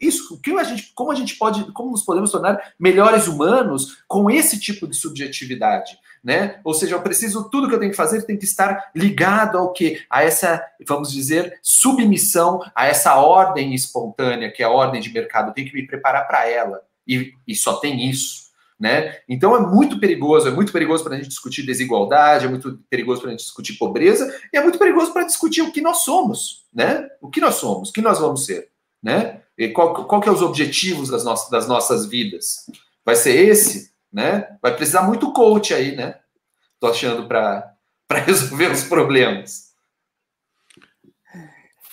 isso? Que a gente, como a gente pode, como nos podemos tornar melhores humanos com esse tipo de subjetividade? né? Ou seja, eu preciso tudo que eu tenho que fazer tem que estar ligado ao que a essa, vamos dizer, submissão a essa ordem espontânea que é a ordem de mercado. Eu tenho que me preparar para ela e, e só tem isso. Né? Então é muito perigoso, é muito perigoso para a gente discutir desigualdade, é muito perigoso para a gente discutir pobreza, e é muito perigoso para discutir o que nós somos, né? O que nós somos, o que nós vamos ser, né? E qual, qual que é os objetivos das nossas, das nossas vidas? Vai ser esse? né? Vai precisar muito coach aí, né? Tô achando para resolver os problemas.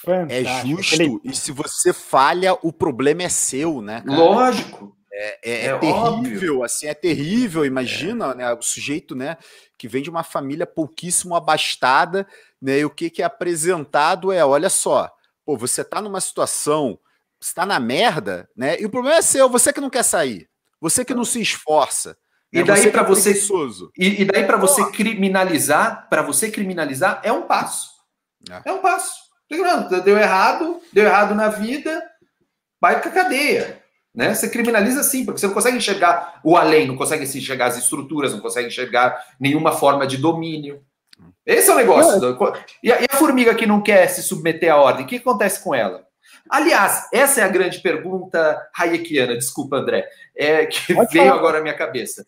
Fantástico. É justo. E se você falha, o problema é seu, né? Cara? Lógico. É, é, é, é terrível, óbvio. assim, é terrível. Imagina, né? O sujeito, né, que vem de uma família pouquíssimo abastada, né? E o que, que é apresentado é, olha só, pô, você tá numa situação, está na merda, né? E o problema é seu, você que não quer sair. Você que não se esforça. E né? daí para você, é você e, e, daí para você criminalizar, para você criminalizar é um passo. É, é um passo. Deu errado, deu errado na vida, vai para cadeia. Né? Você criminaliza sim, porque você não consegue enxergar o além, não consegue assim, enxergar as estruturas, não consegue enxergar nenhuma forma de domínio. Esse é o negócio. É. E, a, e a formiga que não quer se submeter à ordem, o que acontece com ela? Aliás, essa é a grande pergunta hayekiana, desculpa, André, é, que Pode veio falar. agora à minha cabeça.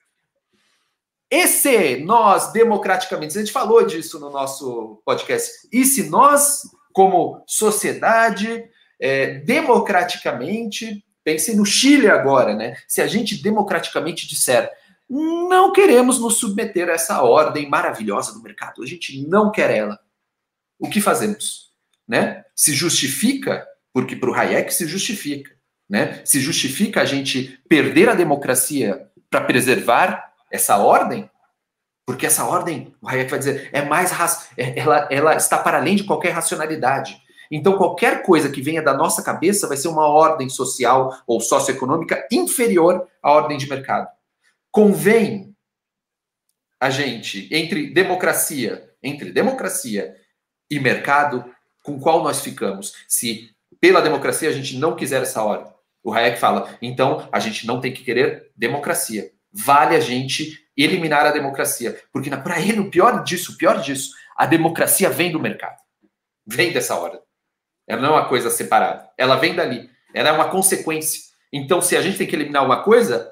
E se nós, democraticamente, a gente falou disso no nosso podcast, e se nós, como sociedade, é, democraticamente, pensem no Chile agora, né? Se a gente democraticamente disser não queremos nos submeter a essa ordem maravilhosa do mercado, a gente não quer ela, o que fazemos? Né? Se justifica porque para o Hayek se justifica. Né? Se justifica a gente perder a democracia para preservar essa ordem? Porque essa ordem, o Hayek vai dizer, é mais é, ela, ela está para além de qualquer racionalidade. Então, qualquer coisa que venha da nossa cabeça vai ser uma ordem social ou socioeconômica inferior à ordem de mercado. Convém a gente, entre democracia, entre democracia e mercado, com qual nós ficamos? Se pela democracia, a gente não quiser essa ordem. O Hayek fala, então a gente não tem que querer democracia. Vale a gente eliminar a democracia. Porque para ele, o pior disso, o pior disso, a democracia vem do mercado. Vem dessa ordem. Ela não é uma coisa separada. Ela vem dali. Ela é uma consequência. Então, se a gente tem que eliminar uma coisa,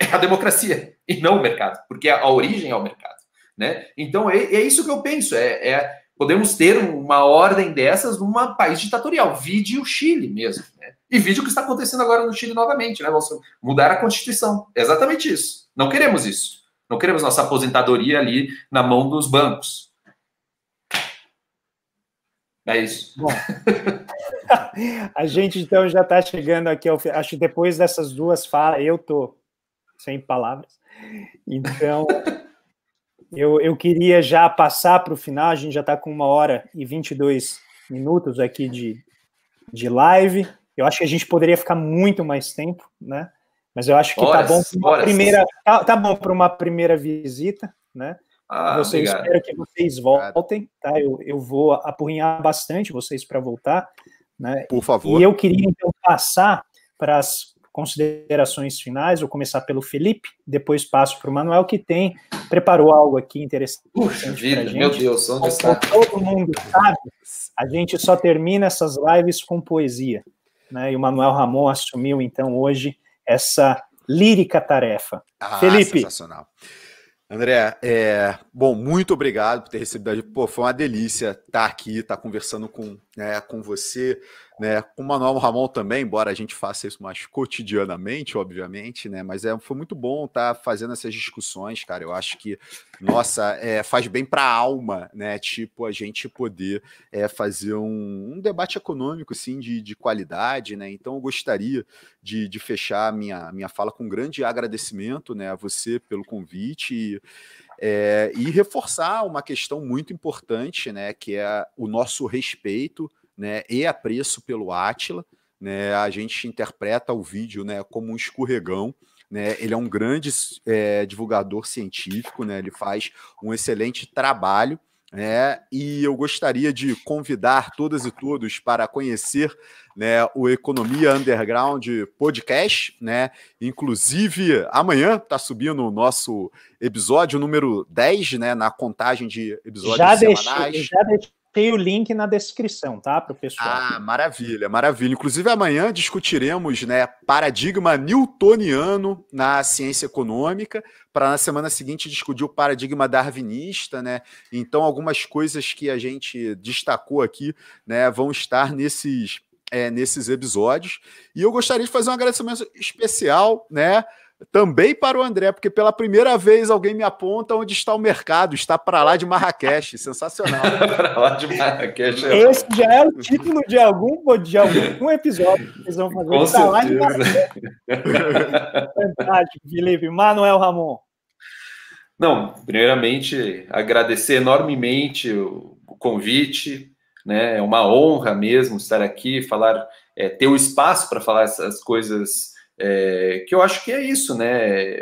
é a democracia e não o mercado. Porque a origem é o mercado. Né? Então, é, é isso que eu penso. é, é podemos ter uma ordem dessas num país ditatorial, vide o Chile mesmo. Né? E vide o que está acontecendo agora no Chile novamente, né, Mudar a Constituição. É exatamente isso. Não queremos isso. Não queremos nossa aposentadoria ali na mão dos bancos. É isso. Bom, a gente então já está chegando aqui ao Acho que depois dessas duas falas, eu tô sem palavras. Então. Eu, eu queria já passar para o final, a gente já está com uma hora e 22 minutos aqui de, de live. Eu acho que a gente poderia ficar muito mais tempo, né? Mas eu acho que tá horas, tá bom para uma horas. primeira, tá, tá bom para uma primeira visita, né? Ah, eu espero que vocês voltem, tá? Eu, eu vou apurrinhar bastante vocês para voltar, né? Por favor. E eu queria então passar para as considerações finais. Vou começar pelo Felipe, depois passo para o Manuel que tem preparou algo aqui interessante. Puxa vida, gente. meu Deus, onde está? todo mundo sabe, a gente só termina essas lives com poesia. Né? E o Manuel Ramon assumiu, então, hoje, essa lírica tarefa. Ah, Felipe. Sensacional. André, é, bom, muito obrigado por ter recebido. Pô, foi uma delícia estar aqui, estar conversando com, né, com você. Né? Com o Manuel Ramon também, embora a gente faça isso mais cotidianamente, obviamente, né? Mas é, foi muito bom estar tá fazendo essas discussões, cara. Eu acho que, nossa, é, faz bem para a alma, né? Tipo, a gente poder é, fazer um, um, debate econômico, sim, de, de qualidade, né? Então, eu gostaria de, de fechar a minha, minha fala com um grande agradecimento né, a você pelo convite. E, é, e reforçar uma questão muito importante, né, que é o nosso respeito né, e apreço pelo Átila. Né, a gente interpreta o vídeo né, como um escorregão. Né, ele é um grande é, divulgador científico, né, ele faz um excelente trabalho. É, e eu gostaria de convidar todas e todos para conhecer né, o Economia Underground Podcast. Né? Inclusive, amanhã está subindo o nosso episódio número 10, né, na contagem de episódios já semanais. já deixou tem o link na descrição, tá, para o pessoal. Ah, maravilha, maravilha. Inclusive amanhã discutiremos, né, paradigma newtoniano na ciência econômica, para na semana seguinte discutir o paradigma darwinista, né? Então algumas coisas que a gente destacou aqui, né, vão estar nesses é, nesses episódios. E eu gostaria de fazer um agradecimento especial, né, também para o André, porque pela primeira vez alguém me aponta onde está o mercado, está para lá de Marrakech, sensacional. para lá de Marrakech. É Esse já é o título de algum, de algum episódio que vocês vão fazer. Com está lá de Marrakech. Fantástico, Felipe. Manuel Ramon. Não, primeiramente, agradecer enormemente o, o convite, né? é uma honra mesmo estar aqui, falar, é, ter o um espaço para falar essas coisas é, que eu acho que é isso, né?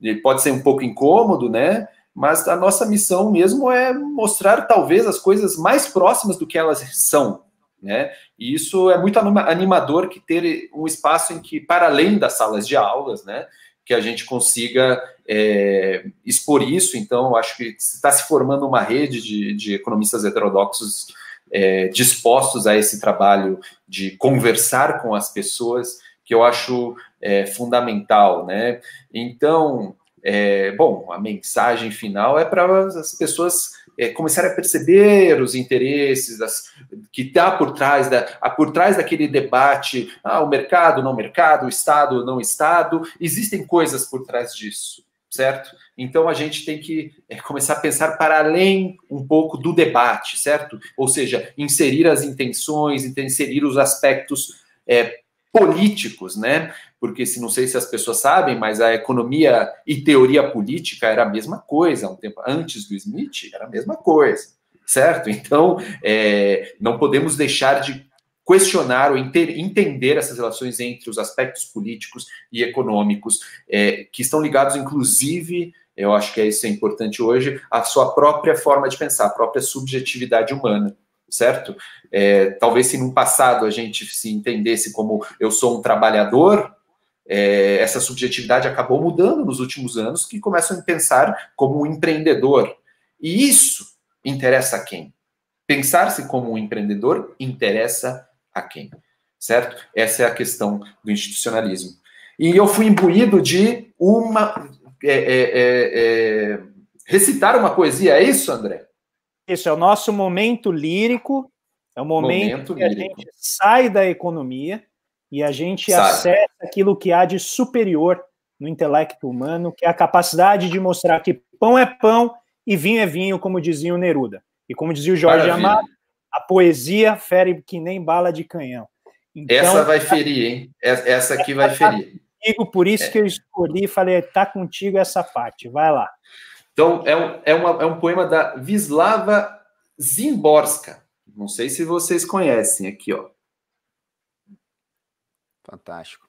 Ele pode ser um pouco incômodo, né? Mas a nossa missão mesmo é mostrar talvez as coisas mais próximas do que elas são, né? E isso é muito animador que ter um espaço em que, para além das salas de aulas, né? Que a gente consiga é, expor isso. Então, acho que está se formando uma rede de, de economistas heterodoxos é, dispostos a esse trabalho de conversar com as pessoas que eu acho é, fundamental, né? Então, é, bom, a mensagem final é para as pessoas é, começarem a perceber os interesses das, que está por trás da, por trás daquele debate, ah, o mercado, não mercado, o Estado, não Estado, existem coisas por trás disso, certo? Então a gente tem que é, começar a pensar para além um pouco do debate, certo? Ou seja, inserir as intenções, inserir os aspectos é, políticos, né? Porque se não sei se as pessoas sabem, mas a economia e teoria política era a mesma coisa um tempo antes do Smith, era a mesma coisa, certo? Então, é, não podemos deixar de questionar ou inter, entender essas relações entre os aspectos políticos e econômicos é, que estão ligados, inclusive, eu acho que é isso é importante hoje, à sua própria forma de pensar, à própria subjetividade humana certo? É, talvez se no passado a gente se entendesse como eu sou um trabalhador, é, essa subjetividade acabou mudando nos últimos anos, que começam a pensar como um empreendedor. E isso interessa a quem? Pensar-se como um empreendedor interessa a quem? Certo? Essa é a questão do institucionalismo. E eu fui imbuído de uma. É, é, é, é recitar uma poesia, é isso, André? Isso é o nosso momento lírico, é o momento, momento que a lírico. gente sai da economia e a gente sai. acessa aquilo que há de superior no intelecto humano, que é a capacidade de mostrar que pão é pão e vinho é vinho, como dizia o Neruda. E como dizia o Jorge Amado, a poesia fere que nem bala de canhão. Então, essa vai ferir, hein? Essa aqui vai tá ferir. Por isso é. que eu escolhi e falei, tá contigo essa parte, vai lá. Então, é um, é, uma, é um poema da Vislava Zimborska. Não sei se vocês conhecem aqui, ó. Fantástico.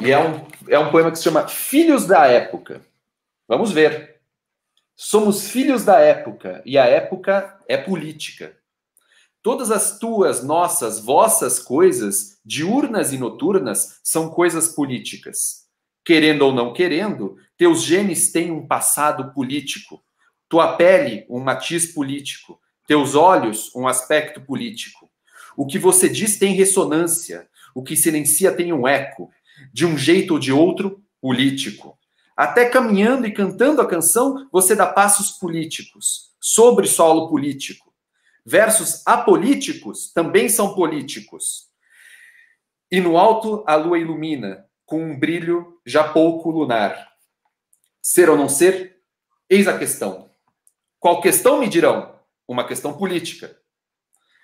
E é um, é um poema que se chama Filhos da Época. Vamos ver. Somos filhos da época, e a época é política. Todas as tuas, nossas, vossas coisas, diurnas e noturnas, são coisas políticas. Querendo ou não querendo, teus genes têm um passado político. Tua pele, um matiz político. Teus olhos, um aspecto político. O que você diz tem ressonância. O que silencia tem um eco. De um jeito ou de outro, político. Até caminhando e cantando a canção, você dá passos políticos, sobre solo político. Versos apolíticos também são políticos. E no alto a lua ilumina, com um brilho já pouco lunar. Ser ou não ser? Eis a questão. Qual questão me dirão? Uma questão política.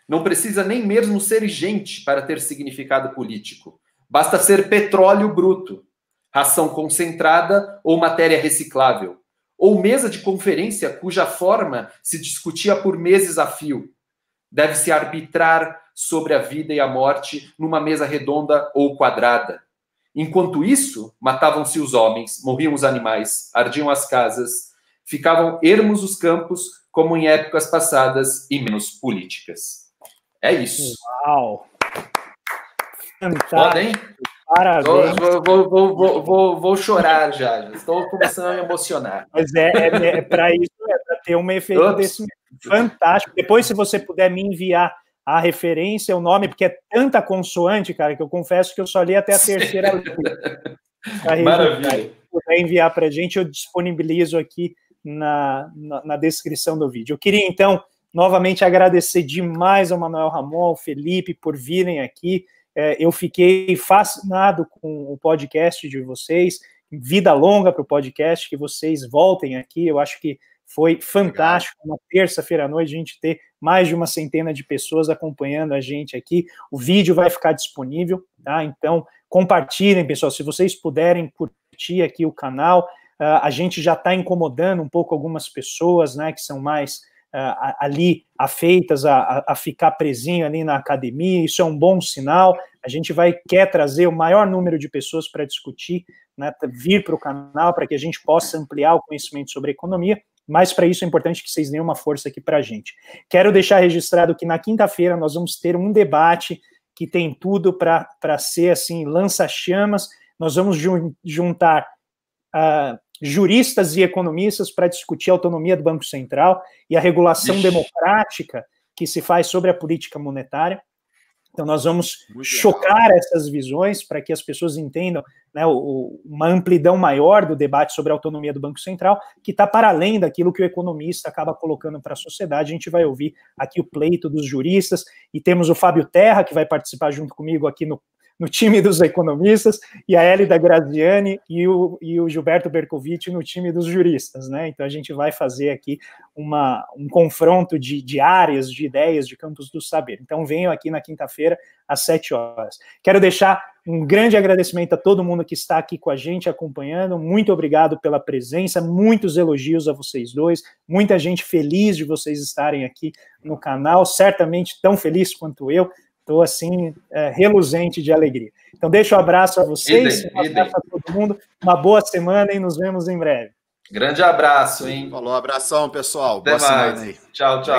Não precisa nem mesmo ser gente para ter significado político. Basta ser petróleo bruto, ração concentrada ou matéria reciclável, ou mesa de conferência cuja forma se discutia por meses a fio. Deve-se arbitrar sobre a vida e a morte numa mesa redonda ou quadrada. Enquanto isso, matavam-se os homens, morriam os animais, ardiam as casas, ficavam ermos os campos, como em épocas passadas e menos políticas. É isso. Uau! Fantástico. Podem? Parabéns. Vou, vou, vou, vou, vou, chorar já. Estou começando a me emocionar. Mas é, é, é para isso, é para ter um efeito Ups. desse fantástico. Depois, se você puder me enviar a referência, o nome, porque é tanta consoante, cara, que eu confesso que eu só li até a terceira letra. Maravilha. Puder enviar para a gente, eu disponibilizo aqui na, na, na, descrição do vídeo. Eu queria, então, novamente agradecer demais ao Manuel Ramon, ao Felipe, por virem aqui. É, eu fiquei fascinado com o podcast de vocês. Vida longa para o podcast, que vocês voltem aqui. Eu acho que foi fantástico. Uma terça-feira à noite a gente ter mais de uma centena de pessoas acompanhando a gente aqui. O vídeo vai ficar disponível, tá? Então, compartilhem, pessoal, se vocês puderem curtir aqui o canal. Uh, a gente já está incomodando um pouco algumas pessoas, né, que são mais uh, ali afeitas a, a ficar presinho ali na academia. Isso é um bom sinal. A gente vai quer trazer o maior número de pessoas para discutir, né, vir para o canal para que a gente possa ampliar o conhecimento sobre economia. Mas para isso é importante que vocês deem uma força aqui para a gente. Quero deixar registrado que na quinta-feira nós vamos ter um debate que tem tudo para ser assim lança-chamas. Nós vamos jun juntar uh, juristas e economistas para discutir a autonomia do Banco Central e a regulação Ixi. democrática que se faz sobre a política monetária. Então, nós vamos Muito chocar legal. essas visões para que as pessoas entendam né, o, uma amplidão maior do debate sobre a autonomia do Banco Central, que está para além daquilo que o economista acaba colocando para a sociedade. A gente vai ouvir aqui o pleito dos juristas e temos o Fábio Terra, que vai participar junto comigo aqui no no time dos economistas, e a Hélida Graziani e o, e o Gilberto Bercovitch no time dos juristas, né? Então a gente vai fazer aqui uma, um confronto de, de áreas, de ideias, de campos do saber. Então venham aqui na quinta-feira, às sete horas. Quero deixar um grande agradecimento a todo mundo que está aqui com a gente acompanhando. Muito obrigado pela presença, muitos elogios a vocês dois, muita gente feliz de vocês estarem aqui no canal, certamente tão feliz quanto eu Estou assim, é, reluzente de alegria. Então, deixo um abraço a vocês, um abraço a todo mundo, uma boa semana e nos vemos em breve. Grande abraço, hein? Falou, abração, pessoal. Até boa mais. semana aí. Tchau, tchau.